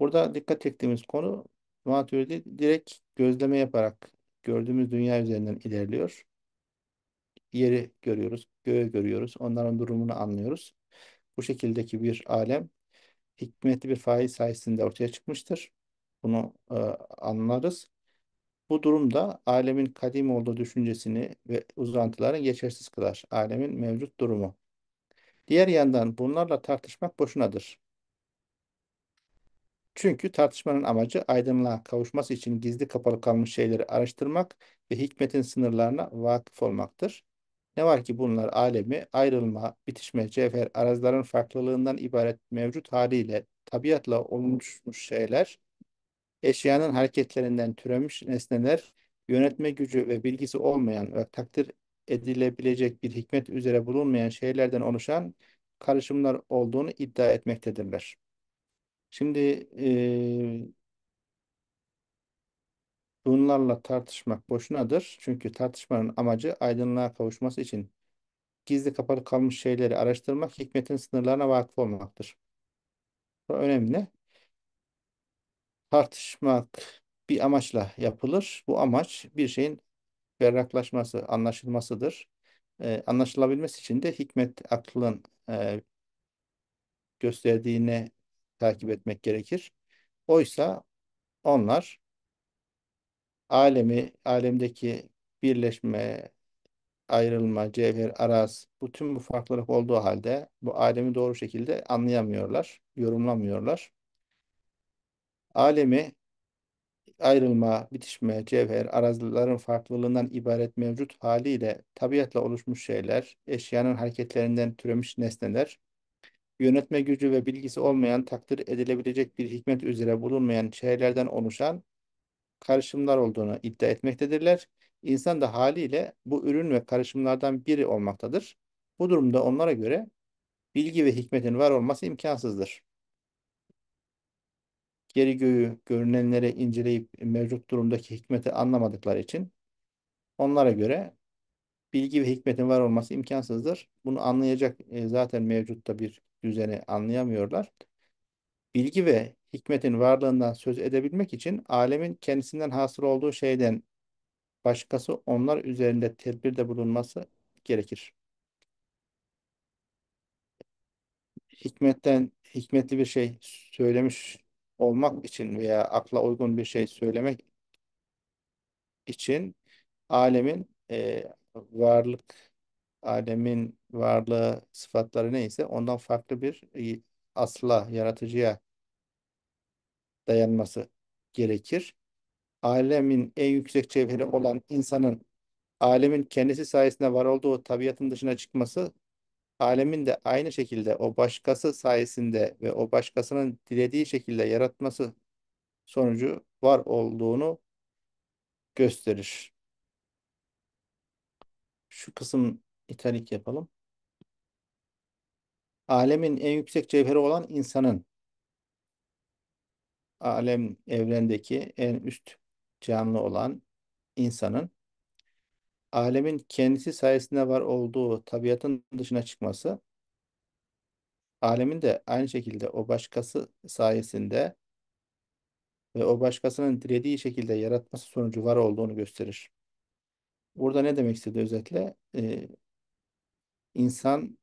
Burada dikkat ettiğimiz konu Kuant teoride direkt gözleme yaparak gördüğümüz dünya üzerinden ilerliyor. Yeri görüyoruz, göğe görüyoruz, onların durumunu anlıyoruz. Bu şekildeki bir alem hikmetli bir faiz sayesinde ortaya çıkmıştır. Bunu e, anlarız. Bu durumda alemin kadim olduğu düşüncesini ve uzantılarını geçersiz kılar. Alemin mevcut durumu. Diğer yandan bunlarla tartışmak boşunadır. Çünkü tartışmanın amacı aydınlığa kavuşması için gizli kapalı kalmış şeyleri araştırmak ve hikmetin sınırlarına vakıf olmaktır. Ne var ki bunlar alemi ayrılma, bitişme, cevher, arazilerin farklılığından ibaret mevcut haliyle tabiatla oluşmuş şeyler, eşyanın hareketlerinden türemiş nesneler, yönetme gücü ve bilgisi olmayan ve takdir edilebilecek bir hikmet üzere bulunmayan şeylerden oluşan karışımlar olduğunu iddia etmektedirler. Şimdi bunlarla tartışmak boşunadır. Çünkü tartışmanın amacı aydınlığa kavuşması için gizli kapalı kalmış şeyleri araştırmak, hikmetin sınırlarına vakıf olmaktır. Bu önemli. Tartışmak bir amaçla yapılır. Bu amaç bir şeyin berraklaşması, anlaşılmasıdır. E, anlaşılabilmesi için de hikmet aklın e, gösterdiğine takip etmek gerekir. Oysa onlar alemi, alemdeki birleşme, ayrılma, cevher, araz, bu tüm bu farklılık olduğu halde bu alemi doğru şekilde anlayamıyorlar, yorumlamıyorlar. Alemi ayrılma, bitişme, cevher, arazilerin farklılığından ibaret mevcut haliyle tabiatla oluşmuş şeyler, eşyanın hareketlerinden türemiş nesneler yönetme gücü ve bilgisi olmayan, takdir edilebilecek bir hikmet üzere bulunmayan şeylerden oluşan karışımlar olduğunu iddia etmektedirler. İnsan da haliyle bu ürün ve karışımlardan biri olmaktadır. Bu durumda onlara göre bilgi ve hikmetin var olması imkansızdır. Geri göğü görünenlere inceleyip mevcut durumdaki hikmeti anlamadıkları için onlara göre bilgi ve hikmetin var olması imkansızdır. Bunu anlayacak e, zaten mevcutta bir düzeni anlayamıyorlar. Bilgi ve hikmetin varlığından söz edebilmek için alemin kendisinden hasıl olduğu şeyden başkası onlar üzerinde tedbirde bulunması gerekir. Hikmetten hikmetli bir şey söylemiş olmak için veya akla uygun bir şey söylemek için alemin e, varlık alemin varlığı sıfatları neyse ondan farklı bir e, asla, yaratıcıya dayanması gerekir. Alemin en yüksek çevreli olan insanın alemin kendisi sayesinde var olduğu tabiatın dışına çıkması alemin de aynı şekilde o başkası sayesinde ve o başkasının dilediği şekilde yaratması sonucu var olduğunu gösterir. Şu kısım italik yapalım. Alemin en yüksek cevheri olan insanın alem evrendeki en üst canlı olan insanın alemin kendisi sayesinde var olduğu tabiatın dışına çıkması alemin de aynı şekilde o başkası sayesinde ve o başkasının dilediği şekilde yaratması sonucu var olduğunu gösterir. Burada ne demek istedi özetle? insan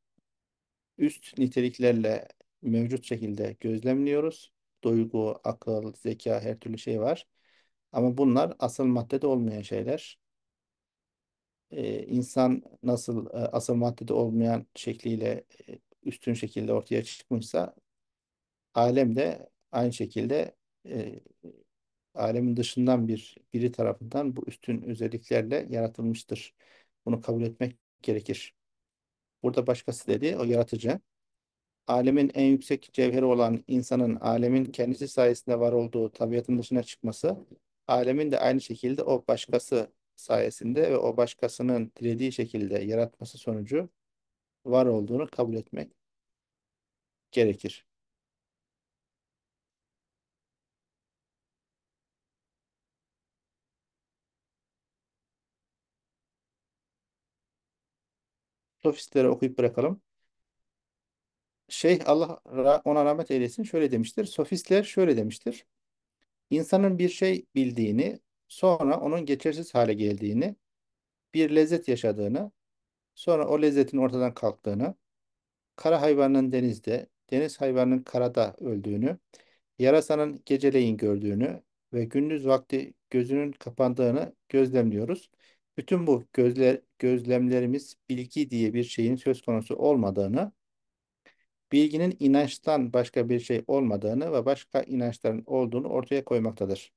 üst niteliklerle mevcut şekilde gözlemliyoruz. Duygu, akıl, zeka her türlü şey var. Ama bunlar asıl maddede olmayan şeyler. Ee, insan nasıl e, asıl maddede olmayan şekliyle e, üstün şekilde ortaya çıkmışsa alem de aynı şekilde e, alemin dışından bir biri tarafından bu üstün özelliklerle yaratılmıştır. Bunu kabul etmek gerekir. Burada başkası dedi o yaratıcı. Alemin en yüksek cevheri olan insanın alemin kendisi sayesinde var olduğu tabiatın dışına çıkması, alemin de aynı şekilde o başkası sayesinde ve o başkasının dilediği şekilde yaratması sonucu var olduğunu kabul etmek gerekir. sofistlere okuyup bırakalım. Şeyh Allah ona rahmet eylesin şöyle demiştir. Sofistler şöyle demiştir. İnsanın bir şey bildiğini, sonra onun geçersiz hale geldiğini, bir lezzet yaşadığını, sonra o lezzetin ortadan kalktığını, kara hayvanın denizde, deniz hayvanının karada öldüğünü, yarasanın geceleyin gördüğünü ve gündüz vakti gözünün kapandığını gözlemliyoruz. Bütün bu gözle, gözlemlerimiz bilgi diye bir şeyin söz konusu olmadığını, bilginin inançtan başka bir şey olmadığını ve başka inançların olduğunu ortaya koymaktadır.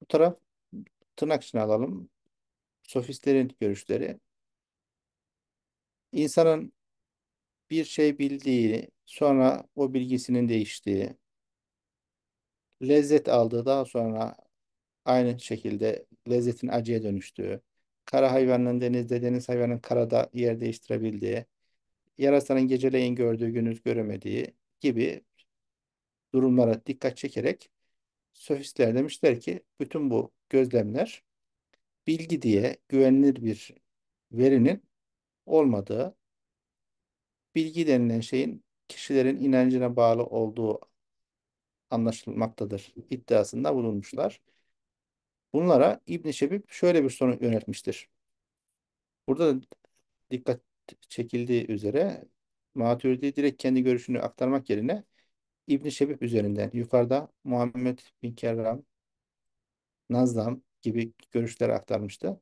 Bu taraf tırnak içine alalım. Sofistlerin görüşleri. İnsanın bir şey bildiği, sonra o bilgisinin değiştiği, lezzet aldığı, daha sonra aynı şekilde lezzetin acıya dönüştüğü, kara hayvanın denizde, deniz hayvanın karada yer değiştirebildiği, yarasanın geceleyin gördüğü, gündüz göremediği gibi durumlara dikkat çekerek sofistler demişler ki bütün bu gözlemler bilgi diye güvenilir bir verinin olmadığı, bilgi denilen şeyin kişilerin inancına bağlı olduğu anlaşılmaktadır iddiasında bulunmuşlar. Bunlara İbn Şebib şöyle bir soru yöneltmiştir. Burada dikkat çekildiği üzere Maturidi direkt kendi görüşünü aktarmak yerine İbn Şebib üzerinden yukarıda Muhammed bin Kerram, Nazlam gibi görüşleri aktarmıştı.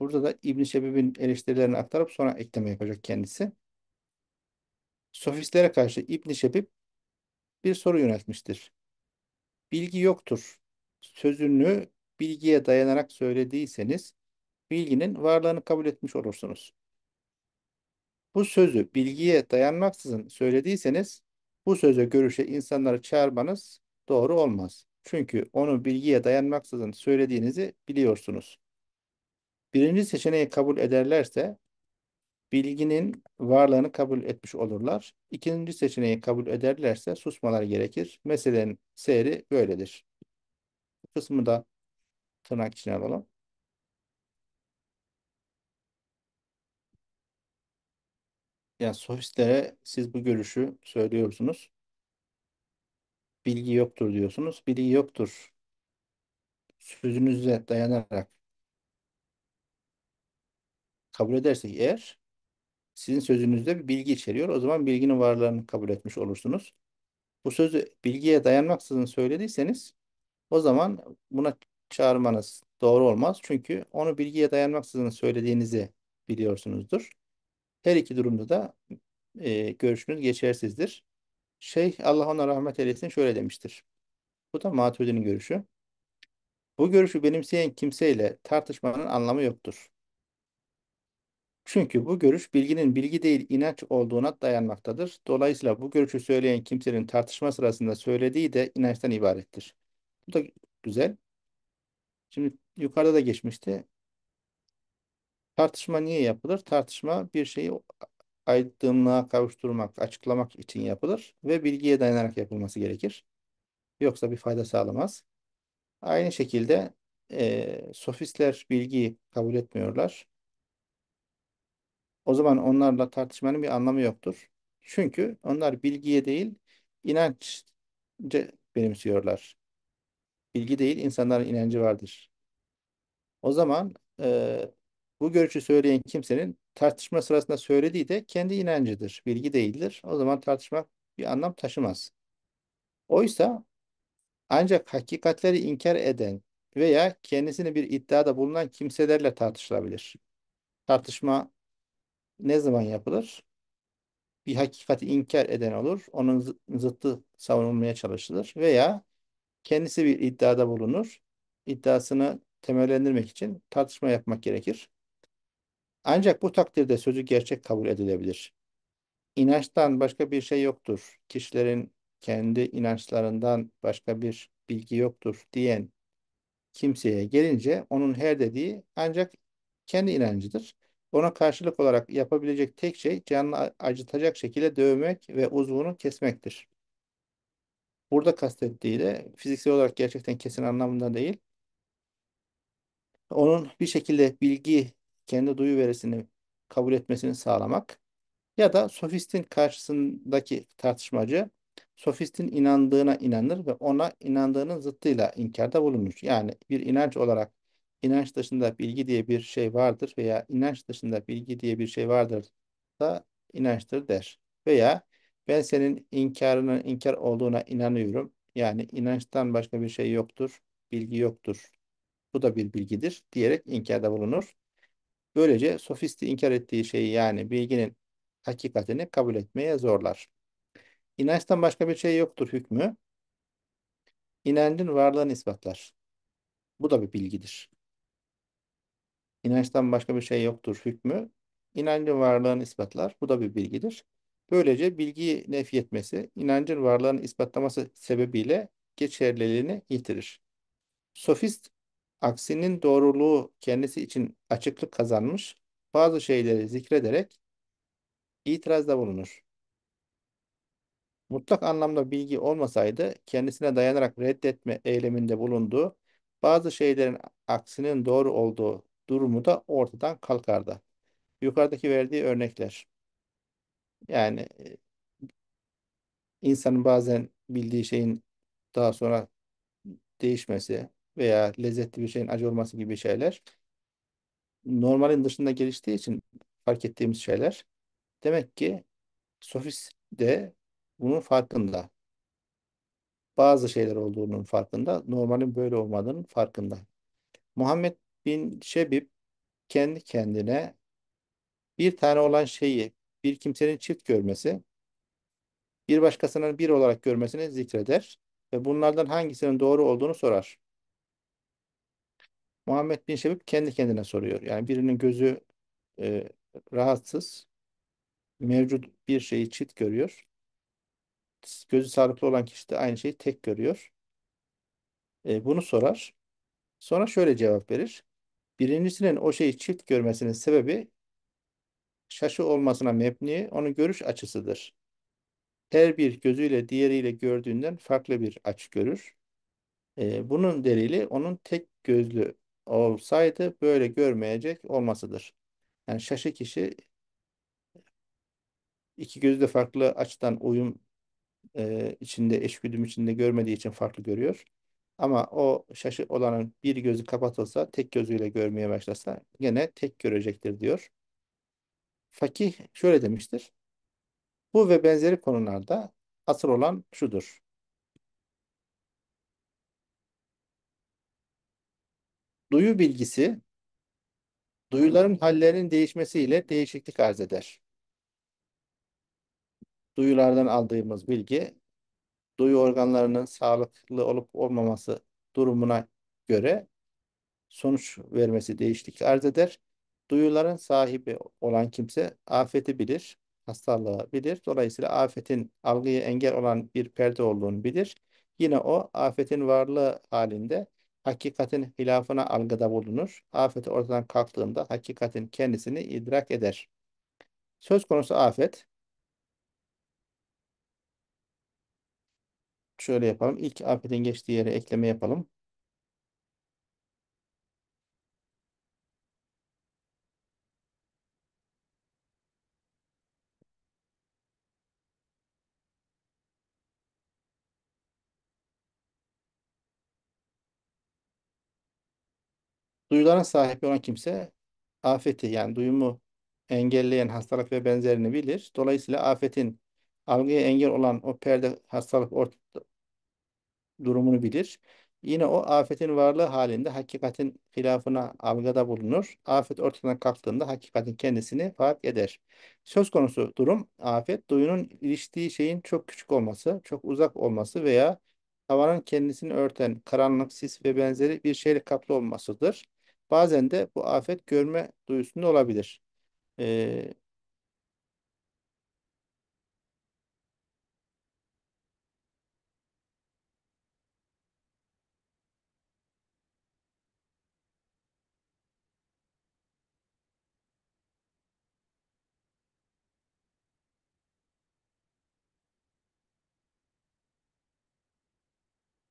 Burada da İbn Şebib'in eleştirilerini aktarıp sonra ekleme yapacak kendisi. Sofistlere karşı İbn Şebib bir soru yöneltmiştir. Bilgi yoktur sözünü bilgiye dayanarak söylediyseniz bilginin varlığını kabul etmiş olursunuz. Bu sözü bilgiye dayanmaksızın söylediyseniz bu söze görüşe insanları çağırmanız doğru olmaz. Çünkü onu bilgiye dayanmaksızın söylediğinizi biliyorsunuz. Birinci seçeneği kabul ederlerse bilginin varlığını kabul etmiş olurlar. İkinci seçeneği kabul ederlerse susmaları gerekir. Meselenin seyri böyledir. Bu kısmı da Tırnak içine alalım. Yani sofistlere siz bu görüşü söylüyorsunuz. Bilgi yoktur diyorsunuz. Bilgi yoktur. Sözünüze dayanarak kabul edersek eğer sizin sözünüzde bir bilgi içeriyor. O zaman bilginin varlığını kabul etmiş olursunuz. Bu sözü bilgiye dayanmaksızın söylediyseniz o zaman buna çağırmanız doğru olmaz. Çünkü onu bilgiye dayanmaksızın söylediğinizi biliyorsunuzdur. Her iki durumda da e, görüşünüz geçersizdir. Şeyh Allah ona rahmet eylesin şöyle demiştir. Bu da Maturidi'nin görüşü. Bu görüşü benimseyen kimseyle tartışmanın anlamı yoktur. Çünkü bu görüş bilginin bilgi değil inanç olduğuna dayanmaktadır. Dolayısıyla bu görüşü söyleyen kimsenin tartışma sırasında söylediği de inançtan ibarettir. Bu da güzel. Şimdi yukarıda da geçmişti. Tartışma niye yapılır? Tartışma bir şeyi aydınlığa kavuşturmak, açıklamak için yapılır ve bilgiye dayanarak yapılması gerekir. Yoksa bir fayda sağlamaz. Aynı şekilde e, sofistler bilgiyi kabul etmiyorlar. O zaman onlarla tartışmanın bir anlamı yoktur. Çünkü onlar bilgiye değil, inanç benimsiyorlar bilgi değil insanların inancı vardır. O zaman e, bu görüşü söyleyen kimsenin tartışma sırasında söylediği de kendi inancıdır, bilgi değildir. O zaman tartışma bir anlam taşımaz. Oysa ancak hakikatleri inkar eden veya kendisini bir iddiada bulunan kimselerle tartışılabilir. Tartışma ne zaman yapılır? Bir hakikati inkar eden olur, onun zıttı savunulmaya çalışılır veya Kendisi bir iddiada bulunur. İddiasını temellendirmek için tartışma yapmak gerekir. Ancak bu takdirde sözü gerçek kabul edilebilir. İnançtan başka bir şey yoktur. Kişilerin kendi inançlarından başka bir bilgi yoktur diyen kimseye gelince onun her dediği ancak kendi inancıdır. Ona karşılık olarak yapabilecek tek şey canını acıtacak şekilde dövmek ve uzvunu kesmektir. Burada kastettiği de fiziksel olarak gerçekten kesin anlamında değil. Onun bir şekilde bilgi kendi duyu verisini kabul etmesini sağlamak ya da sofistin karşısındaki tartışmacı sofistin inandığına inanır ve ona inandığının zıttıyla inkarda bulunmuş. Yani bir inanç olarak inanç dışında bilgi diye bir şey vardır veya inanç dışında bilgi diye bir şey vardır da inançtır der. Veya ben senin inkarının inkar olduğuna inanıyorum. Yani inançtan başka bir şey yoktur, bilgi yoktur. Bu da bir bilgidir diyerek inkarda bulunur. Böylece sofisti inkar ettiği şeyi yani bilginin hakikatini kabul etmeye zorlar. İnançtan başka bir şey yoktur hükmü. İnancın varlığını ispatlar. Bu da bir bilgidir. İnançtan başka bir şey yoktur hükmü. İnancın varlığını ispatlar. Bu da bir bilgidir. Böylece bilgiyi nefyetmesi, inancın varlığını ispatlaması sebebiyle geçerliliğini yitirir. Sofist, aksinin doğruluğu kendisi için açıklık kazanmış, bazı şeyleri zikrederek itirazda bulunur. Mutlak anlamda bilgi olmasaydı kendisine dayanarak reddetme eyleminde bulunduğu bazı şeylerin aksinin doğru olduğu durumu da ortadan kalkardı. Yukarıdaki verdiği örnekler. Yani e, insanın bazen bildiği şeyin daha sonra değişmesi veya lezzetli bir şeyin acı olması gibi şeyler normalin dışında geliştiği için fark ettiğimiz şeyler demek ki sofist de bunun farkında. Bazı şeyler olduğunun farkında, normalin böyle olmadığının farkında. Muhammed bin Şebib kendi kendine bir tane olan şeyi bir kimsenin çift görmesi, bir başkasının bir olarak görmesini zikreder ve bunlardan hangisinin doğru olduğunu sorar. Muhammed bin Şebib kendi kendine soruyor. Yani birinin gözü e, rahatsız, mevcut bir şeyi çift görüyor. Gözü sağlıklı olan kişi de aynı şeyi tek görüyor. E, bunu sorar. Sonra şöyle cevap verir. Birincisinin o şeyi çift görmesinin sebebi şaşı olmasına mebni onun görüş açısıdır. Her bir gözüyle diğeriyle gördüğünden farklı bir açı görür. E, bunun delili onun tek gözlü olsaydı böyle görmeyecek olmasıdır. Yani şaşı kişi iki gözü de farklı açıdan uyum e, içinde, eşgüdüm içinde görmediği için farklı görüyor. Ama o şaşı olanın bir gözü kapatılsa, tek gözüyle görmeye başlasa gene tek görecektir diyor. Fakih şöyle demiştir. Bu ve benzeri konularda asıl olan şudur. Duyu bilgisi duyuların hallerinin değişmesiyle değişiklik arz eder. Duyulardan aldığımız bilgi duyu organlarının sağlıklı olup olmaması durumuna göre sonuç vermesi değişiklik arz eder. Duyuların sahibi olan kimse afeti bilir, hastalığı bilir. Dolayısıyla afetin algıya engel olan bir perde olduğunu bilir. Yine o afetin varlığı halinde hakikatin hilafına algıda bulunur. Afeti ortadan kalktığında hakikatin kendisini idrak eder. Söz konusu afet. Şöyle yapalım. İlk afetin geçtiği yere ekleme yapalım. Duyulara sahip olan kimse afeti yani duyumu engelleyen hastalık ve benzerini bilir. Dolayısıyla afetin algıya engel olan o perde hastalık ort durumunu bilir. Yine o afetin varlığı halinde hakikatin hilafına algıda bulunur. Afet ortadan kalktığında hakikatin kendisini fark eder. Söz konusu durum afet duyunun iliştiği şeyin çok küçük olması, çok uzak olması veya havanın kendisini örten karanlık, sis ve benzeri bir şeyle kaplı olmasıdır. Bazen de bu afet görme duyusunda olabilir. Ee,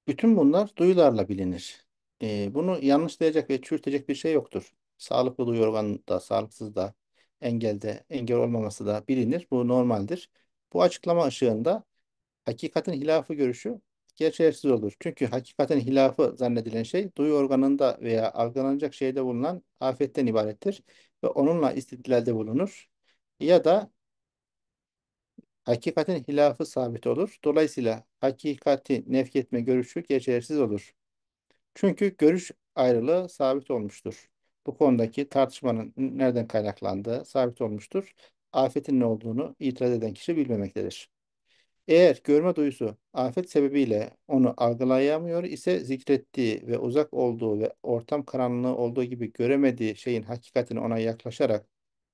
bütün bunlar duyularla bilinir. E, bunu yanlışlayacak ve çürütecek bir şey yoktur. Sağlıklı yorgan da, sağlıksız da, engelde, engel olmaması da bilinir. Bu normaldir. Bu açıklama ışığında hakikatin hilafı görüşü geçersiz olur. Çünkü hakikatin hilafı zannedilen şey duyu organında veya algılanacak şeyde bulunan afetten ibarettir ve onunla istidlalde bulunur. Ya da hakikatin hilafı sabit olur. Dolayısıyla hakikati nefretme görüşü geçersiz olur. Çünkü görüş ayrılığı sabit olmuştur. Bu konudaki tartışmanın nereden kaynaklandığı sabit olmuştur. Afetin ne olduğunu itiraz eden kişi bilmemektedir. Eğer görme duyusu afet sebebiyle onu algılayamıyor ise zikrettiği ve uzak olduğu ve ortam karanlığı olduğu gibi göremediği şeyin hakikatini ona yaklaşarak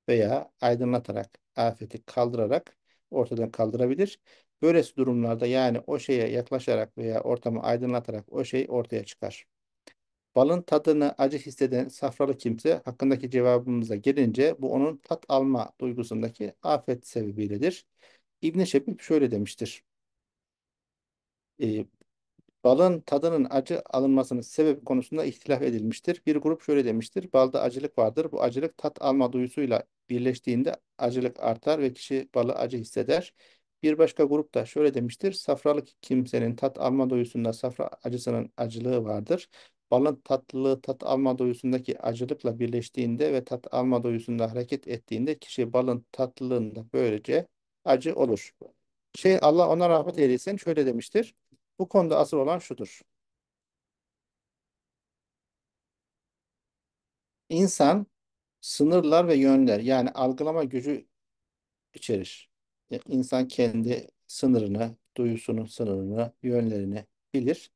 veya aydınlatarak, afeti kaldırarak ortadan kaldırabilir Böylesi durumlarda yani o şeye yaklaşarak veya ortamı aydınlatarak o şey ortaya çıkar. Balın tadını acı hisseden safralı kimse hakkındaki cevabımıza gelince bu onun tat alma duygusundaki afet sebebiyledir. İbn Şebib şöyle demiştir. E, balın tadının acı alınmasının sebebi konusunda ihtilaf edilmiştir. Bir grup şöyle demiştir. Balda acılık vardır. Bu acılık tat alma duyusuyla birleştiğinde acılık artar ve kişi balı acı hisseder. Bir başka grup da şöyle demiştir. Safralık kimsenin tat alma doyusunda safra acısının acılığı vardır. Balın tatlılığı tat alma doyusundaki acılıkla birleştiğinde ve tat alma doyusunda hareket ettiğinde kişi balın tatlılığında böylece acı olur. Şey Allah ona rahmet eylesin şöyle demiştir. Bu konuda asıl olan şudur. İnsan sınırlar ve yönler yani algılama gücü içerir. E, insan kendi sınırını, duyusunun sınırını, yönlerini bilir.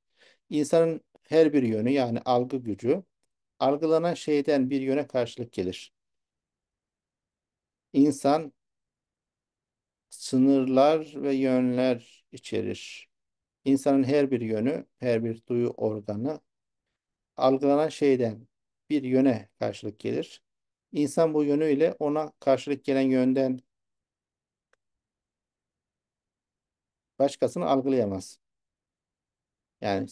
İnsanın her bir yönü yani algı gücü algılanan şeyden bir yöne karşılık gelir. İnsan sınırlar ve yönler içerir. İnsanın her bir yönü, her bir duyu organı algılanan şeyden bir yöne karşılık gelir. İnsan bu yönüyle ona karşılık gelen yönden başkasını algılayamaz. Yani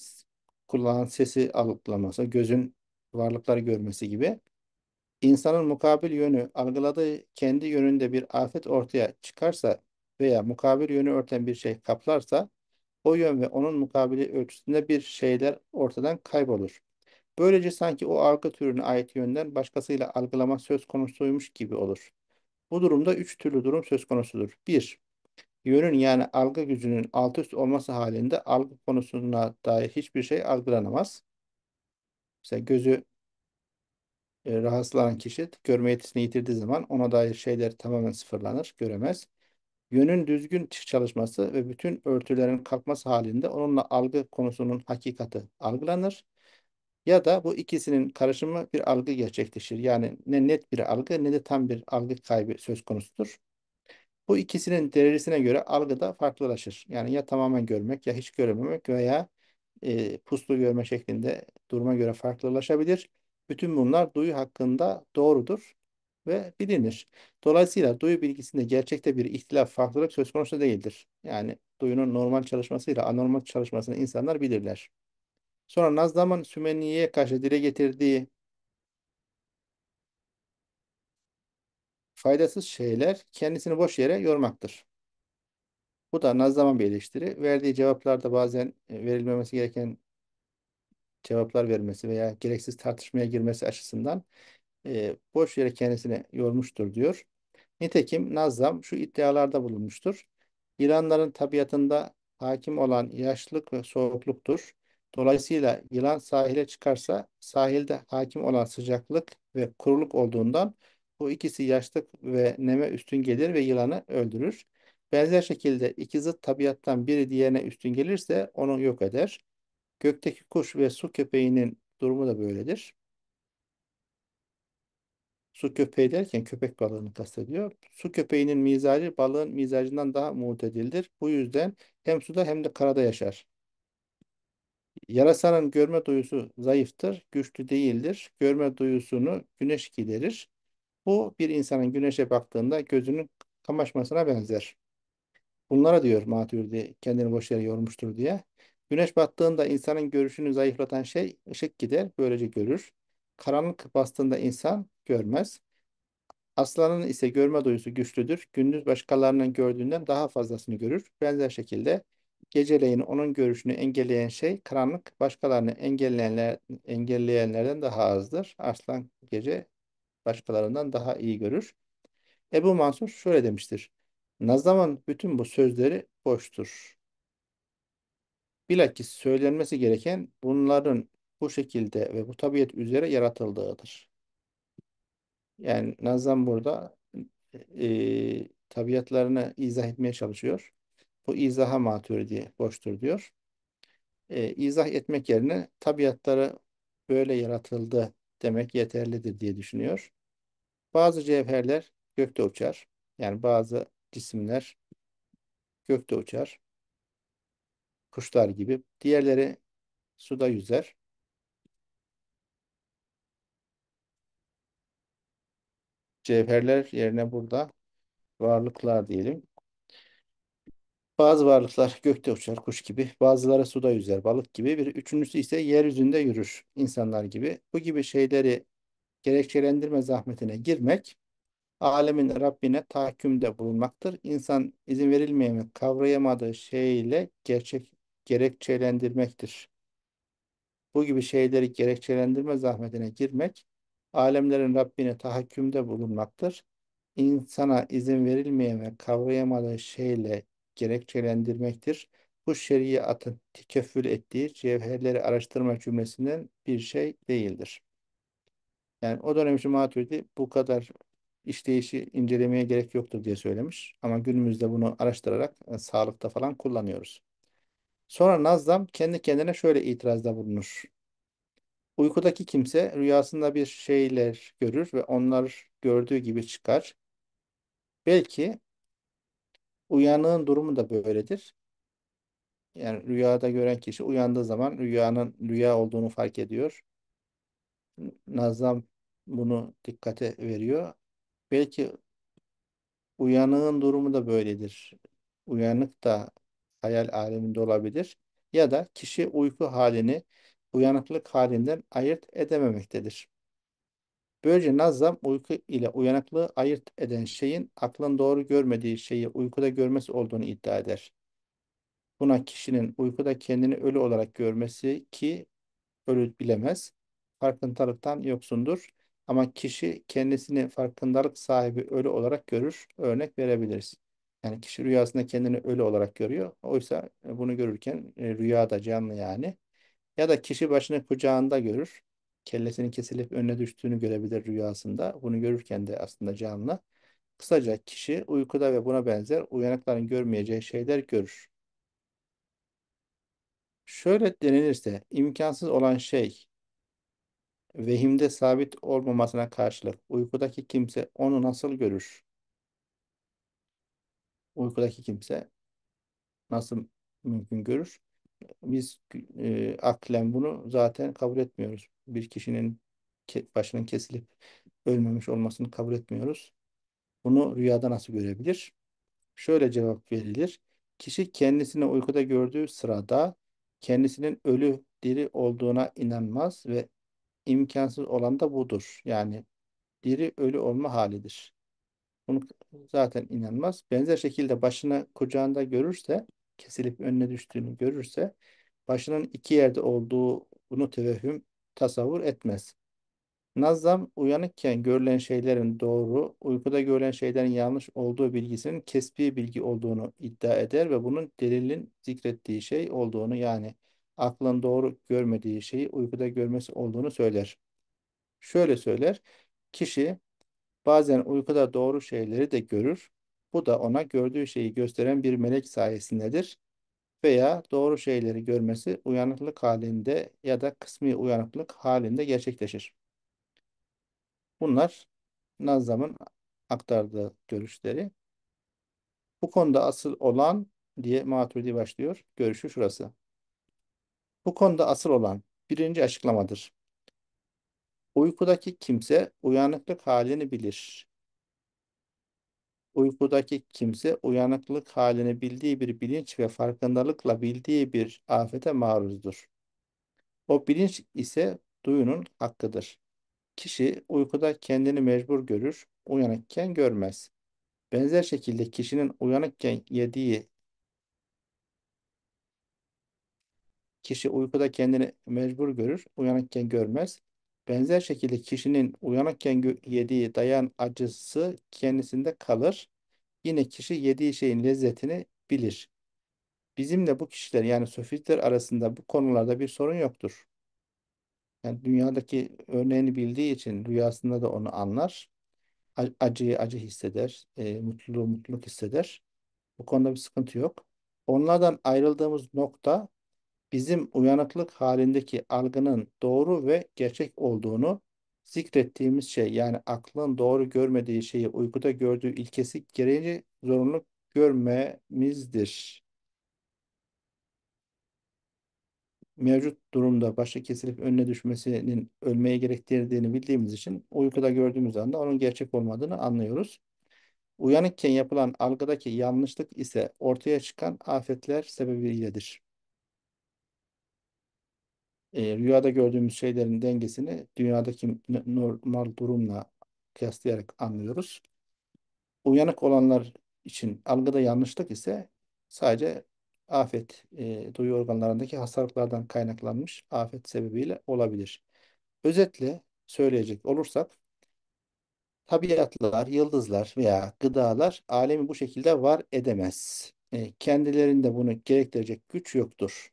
kulağın sesi algılaması, gözün varlıkları görmesi gibi insanın mukabil yönü algıladığı kendi yönünde bir afet ortaya çıkarsa veya mukabil yönü örten bir şey kaplarsa o yön ve onun mukabili ölçüsünde bir şeyler ortadan kaybolur. Böylece sanki o algı türüne ait yönden başkasıyla algılama söz konusuymuş gibi olur. Bu durumda üç türlü durum söz konusudur. 1 yönün yani algı gücünün alt üst olması halinde algı konusuna dair hiçbir şey algılanamaz. Mesela gözü e, rahatsızlanan kişi görme yetisini yitirdiği zaman ona dair şeyler tamamen sıfırlanır, göremez. Yönün düzgün çalışması ve bütün örtülerin kalkması halinde onunla algı konusunun hakikati algılanır. Ya da bu ikisinin karışımı bir algı gerçekleşir. Yani ne net bir algı ne de tam bir algı kaybı söz konusudur. Bu ikisinin derecesine göre algıda farklılaşır. Yani ya tamamen görmek ya hiç görememek veya e, puslu görme şeklinde duruma göre farklılaşabilir. Bütün bunlar duyu hakkında doğrudur ve bilinir. Dolayısıyla duyu bilgisinde gerçekte bir ihtilaf, farklılık söz konusu değildir. Yani duyunun normal çalışmasıyla anormal çalışmasını insanlar bilirler. Sonra Nazlam'ın Sümeniye'ye karşı dile getirdiği faydasız şeyler kendisini boş yere yormaktır. Bu da nazlama bir eleştiri. Verdiği cevaplarda bazen e, verilmemesi gereken cevaplar vermesi veya gereksiz tartışmaya girmesi açısından e, boş yere kendisini yormuştur diyor. Nitekim Nazlam şu iddialarda bulunmuştur. Yılanların tabiatında hakim olan yaşlılık ve soğukluktur. Dolayısıyla yılan sahile çıkarsa sahilde hakim olan sıcaklık ve kuruluk olduğundan bu ikisi yaşlık ve neme üstün gelir ve yılanı öldürür. Benzer şekilde iki zıt tabiattan biri diğerine üstün gelirse onu yok eder. Gökteki kuş ve su köpeğinin durumu da böyledir. Su köpeği derken köpek balığını kastediyor. Su köpeğinin mizacı balığın mizacından daha mutedildir. Bu yüzden hem suda hem de karada yaşar. Yarasanın görme duyusu zayıftır, güçlü değildir. Görme duyusunu güneş giderir. Bu bir insanın güneşe baktığında gözünün kamaşmasına benzer. Bunlara diyor Maturidi kendini boş yere yormuştur diye. Güneş battığında insanın görüşünü zayıflatan şey ışık gider, böylece görür. Karanlık bastığında insan görmez. Aslanın ise görme duyusu güçlüdür. Gündüz başkalarının gördüğünden daha fazlasını görür. Benzer şekilde geceleyin onun görüşünü engelleyen şey karanlık başkalarını engelleyenler, engelleyenlerden daha azdır. Aslan gece başkalarından daha iyi görür. Ebu Mansur şöyle demiştir. Nazlam'ın bütün bu sözleri boştur. Bilakis söylenmesi gereken bunların bu şekilde ve bu tabiat üzere yaratıldığıdır. Yani Nazam burada e, tabiatlarını izah etmeye çalışıyor. Bu izaha matür diye boştur diyor. E, izah etmek yerine tabiatları böyle yaratıldı demek yeterlidir diye düşünüyor. Bazı cevherler gökte uçar. Yani bazı cisimler gökte uçar. Kuşlar gibi. Diğerleri suda yüzer. Cevherler yerine burada varlıklar diyelim. Bazı varlıklar gökte uçar kuş gibi, bazıları suda yüzer balık gibi, bir üçüncüsü ise yeryüzünde yürür insanlar gibi. Bu gibi şeyleri gerekçelendirme zahmetine girmek, alemin Rabbine tahkümde bulunmaktır. İnsan izin verilmeyen kavrayamadığı şeyle gerçek gerekçelendirmektir. Bu gibi şeyleri gerekçelendirme zahmetine girmek, alemlerin Rabbine tahakkümde bulunmaktır. İnsana izin verilmeyen ve kavrayamadığı şeyle gerekçelendirmektir. Bu şeriatın tekeffül ettiği cevherleri araştırma cümlesinden bir şey değildir. Yani o dönem için Maturidi bu kadar işleyişi incelemeye gerek yoktur diye söylemiş. Ama günümüzde bunu araştırarak e, sağlıkta falan kullanıyoruz. Sonra Nazlam kendi kendine şöyle itirazda bulunur. Uykudaki kimse rüyasında bir şeyler görür ve onlar gördüğü gibi çıkar. Belki Uyanığın durumu da böyledir. Yani rüyada gören kişi uyandığı zaman rüyanın rüya olduğunu fark ediyor. Nazam bunu dikkate veriyor. Belki uyanığın durumu da böyledir. Uyanık da hayal aleminde olabilir. Ya da kişi uyku halini uyanıklık halinden ayırt edememektedir. Böylece nazzam uyku ile uyanıklığı ayırt eden şeyin aklın doğru görmediği şeyi uykuda görmesi olduğunu iddia eder. Buna kişinin uykuda kendini ölü olarak görmesi ki ölü bilemez, farkındalıktan yoksundur. Ama kişi kendisini farkındalık sahibi ölü olarak görür. Örnek verebiliriz. Yani kişi rüyasında kendini ölü olarak görüyor. Oysa e, bunu görürken e, rüyada canlı yani. Ya da kişi başını kucağında görür kellesinin kesilip önüne düştüğünü görebilir rüyasında. Bunu görürken de aslında canlı. Kısaca kişi uykuda ve buna benzer uyanıkların görmeyeceği şeyler görür. Şöyle denilirse imkansız olan şey vehimde sabit olmamasına karşılık uykudaki kimse onu nasıl görür? Uykudaki kimse nasıl mümkün görür? biz e, aklen bunu zaten kabul etmiyoruz. Bir kişinin ke başının kesilip ölmemiş olmasını kabul etmiyoruz. Bunu rüyada nasıl görebilir? Şöyle cevap verilir. Kişi kendisini uykuda gördüğü sırada kendisinin ölü diri olduğuna inanmaz ve imkansız olan da budur. Yani diri ölü olma halidir. Bunu zaten inanmaz. Benzer şekilde başını kucağında görürse kesilip önüne düştüğünü görürse başının iki yerde olduğunu tevehüm tasavvur etmez. Nazam uyanıkken görülen şeylerin doğru, uykuda görülen şeylerin yanlış olduğu bilgisinin kesbi bilgi olduğunu iddia eder ve bunun delilin zikrettiği şey olduğunu yani aklın doğru görmediği şeyi uykuda görmesi olduğunu söyler. Şöyle söyler, kişi bazen uykuda doğru şeyleri de görür bu da ona gördüğü şeyi gösteren bir melek sayesindedir veya doğru şeyleri görmesi uyanıklık halinde ya da kısmi uyanıklık halinde gerçekleşir. Bunlar Nazam'ın aktardığı görüşleri. Bu konuda asıl olan diye Maturidi başlıyor. Görüşü şurası. Bu konuda asıl olan birinci açıklamadır. Uykudaki kimse uyanıklık halini bilir uykudaki kimse uyanıklık halini bildiği bir bilinç ve farkındalıkla bildiği bir afete maruzdur. O bilinç ise duyunun hakkıdır. Kişi uykuda kendini mecbur görür, uyanıkken görmez. Benzer şekilde kişinin uyanıkken yediği kişi uykuda kendini mecbur görür, uyanıkken görmez. Benzer şekilde kişinin uyanıkken yediği dayan acısı kendisinde kalır. Yine kişi yediği şeyin lezzetini bilir. Bizimle bu kişiler yani sofistler arasında bu konularda bir sorun yoktur. Yani dünyadaki örneğini bildiği için rüyasında da onu anlar. Acıyı acı hisseder, e, mutluluğu mutluluk hisseder. Bu konuda bir sıkıntı yok. Onlardan ayrıldığımız nokta bizim uyanıklık halindeki algının doğru ve gerçek olduğunu zikrettiğimiz şey yani aklın doğru görmediği şeyi uykuda gördüğü ilkesi gereğince zorunlu görmemizdir. Mevcut durumda başı kesilip önüne düşmesinin ölmeye gerektirdiğini bildiğimiz için uykuda gördüğümüz anda onun gerçek olmadığını anlıyoruz. Uyanıkken yapılan algıdaki yanlışlık ise ortaya çıkan afetler sebebiyledir e, rüyada gördüğümüz şeylerin dengesini dünyadaki normal durumla kıyaslayarak anlıyoruz. Uyanık olanlar için algıda yanlışlık ise sadece afet e, duyu organlarındaki hastalıklardan kaynaklanmış afet sebebiyle olabilir. Özetle söyleyecek olursak tabiatlar, yıldızlar veya gıdalar alemi bu şekilde var edemez. E, kendilerinde bunu gerektirecek güç yoktur.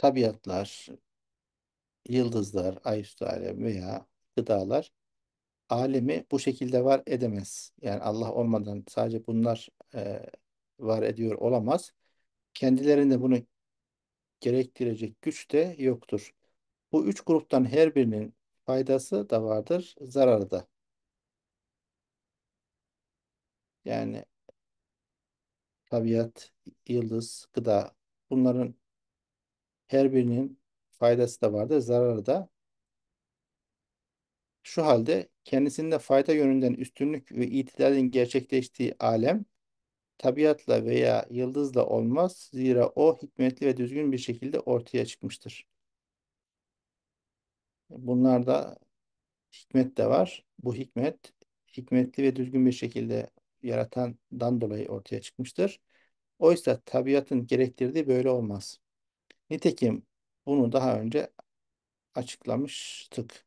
tabiatlar, yıldızlar, ay üstü alem veya gıdalar alemi bu şekilde var edemez. Yani Allah olmadan sadece bunlar e, var ediyor olamaz. Kendilerinde bunu gerektirecek güç de yoktur. Bu üç gruptan her birinin faydası da vardır, zararı da. Yani tabiat, yıldız, gıda bunların her birinin faydası da vardır, zararı da. Şu halde kendisinde fayda yönünden üstünlük ve itidalin gerçekleştiği alem tabiatla veya yıldızla olmaz. Zira o hikmetli ve düzgün bir şekilde ortaya çıkmıştır. Bunlarda hikmet de var. Bu hikmet hikmetli ve düzgün bir şekilde yaratandan dolayı ortaya çıkmıştır. Oysa tabiatın gerektirdiği böyle olmaz. Nitekim bunu daha önce açıklamıştık.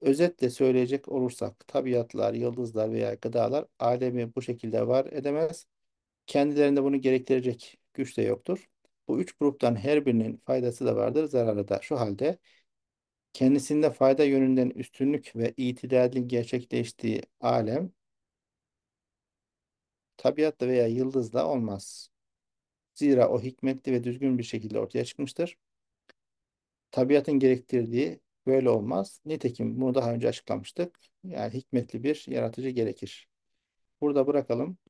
Özetle söyleyecek olursak tabiatlar, yıldızlar veya gıdalar alemi bu şekilde var edemez. Kendilerinde bunu gerektirecek güç de yoktur. Bu üç gruptan her birinin faydası da vardır, zararı da. Şu halde kendisinde fayda yönünden üstünlük ve itidalin gerçekleştiği alem tabiatla veya yıldızla olmaz. Zira o hikmetli ve düzgün bir şekilde ortaya çıkmıştır. Tabiatın gerektirdiği böyle olmaz. Nitekim bunu daha önce açıklamıştık. Yani hikmetli bir yaratıcı gerekir. Burada bırakalım.